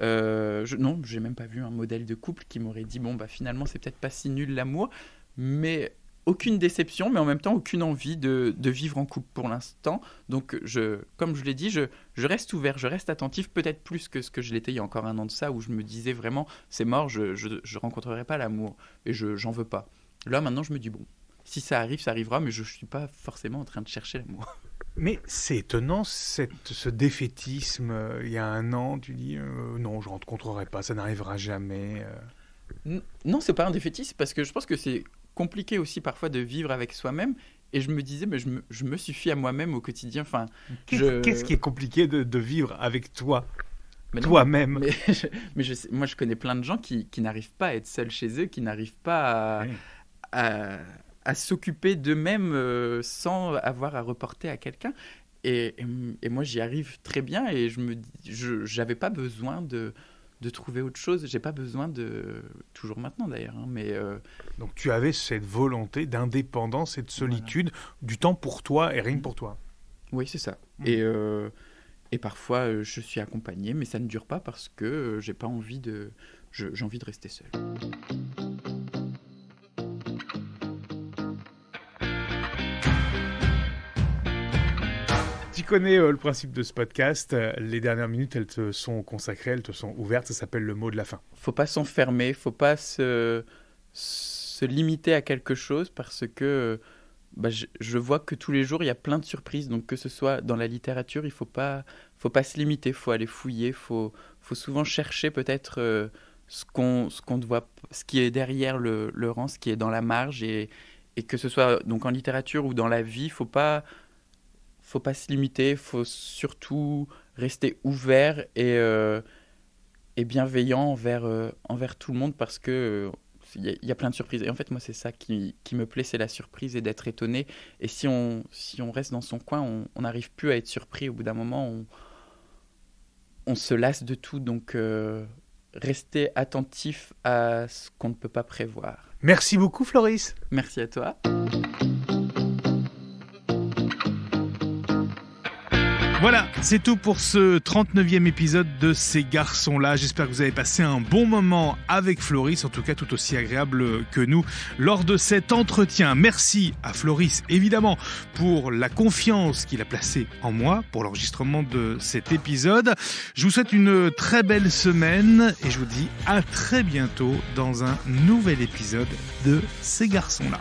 Euh, je, non, j'ai même pas vu un modèle de couple qui m'aurait dit bon bah finalement c'est peut-être pas si nul l'amour, mais aucune déception, mais en même temps aucune envie de, vivre en couple pour l'instant. Donc, je, comme je l'ai dit, je, reste ouvert, je reste attentif, peut-être plus que ce que je l'étais il y a encore un an de ça, où je me disais vraiment, c'est mort, je rencontrerai pas l'amour, et je j'en veux pas. Là, maintenant, je me dis, bon, si ça arrive, ça arrivera, mais je suis pas forcément en train de chercher l'amour. Mais c'est étonnant cette, ce défaitisme. Euh, il y a un an, tu dis euh, non, je rencontrerai pas, ça n'arrivera jamais. Euh. Non, c'est pas un défaitisme parce que je pense que c'est compliqué aussi parfois de vivre avec soi-même. Et je me disais, mais je me, je suffis à moi-même au quotidien. Enfin, Qu'est-ce qui est compliqué de, vivre avec toi Toi-même. Mais, je, moi, je connais plein de gens qui, n'arrivent pas à être seuls chez eux, qui n'arrivent pas à, s'occuper d'eux-mêmes euh, sans avoir à reporter à quelqu'un. Et, moi, j'y arrive très bien et je n'avais pas besoin de, de trouver autre chose. J'ai pas besoin de toujours maintenant d'ailleurs, hein, mais euh, donc tu avais cette volonté d'indépendance et de solitude, du temps pour toi et rien pour toi. Oui, c'est ça. Mmh. Et euh, et parfois euh, je suis accompagné, mais ça ne dure pas parce que j'ai pas envie de j'ai envie de rester seul. Tu connais euh, le principe de ce podcast, euh, les dernières minutes, elles te sont consacrées, elles te sont ouvertes. Ça s'appelle le mot de la fin. Faut pas s'enfermer, faut pas se, se limiter à quelque chose parce que euh, bah, je, je, vois que tous les jours il y a plein de surprises. Donc que ce soit dans la littérature, il faut pas, faut pas se limiter, faut aller fouiller, faut, faut souvent chercher peut-être ce qu'on ce qu'on voit, ce qui est derrière le, le rang, ce qui est dans la marge et, et que ce soit donc en littérature ou dans la vie, faut pas faut pas se limiter, faut surtout rester ouvert et, euh, et bienveillant envers, euh, envers tout le monde parce que il euh, y, a plein de surprises. Et en fait, moi, c'est ça qui, qui, me plaît, c'est la surprise et d'être étonné. Et si on, si on reste dans son coin, on n'arrive plus à être surpris. Au bout d'un moment, on, on se lasse de tout. Donc, rester attentif à ce qu'on ne peut pas prévoir. Merci beaucoup, Floris. Merci à toi. Voilà, c'est tout pour ce 39e épisode de Ces garçons-là. J'espère que vous avez passé un bon moment avec Floris, en tout cas tout aussi agréable que nous lors de cet entretien. Merci à Floris, évidemment, pour la confiance qu'il a placée en moi pour l'enregistrement de cet épisode. Je vous souhaite une très belle semaine et je vous dis à très bientôt dans un nouvel épisode de Ces garçons-là.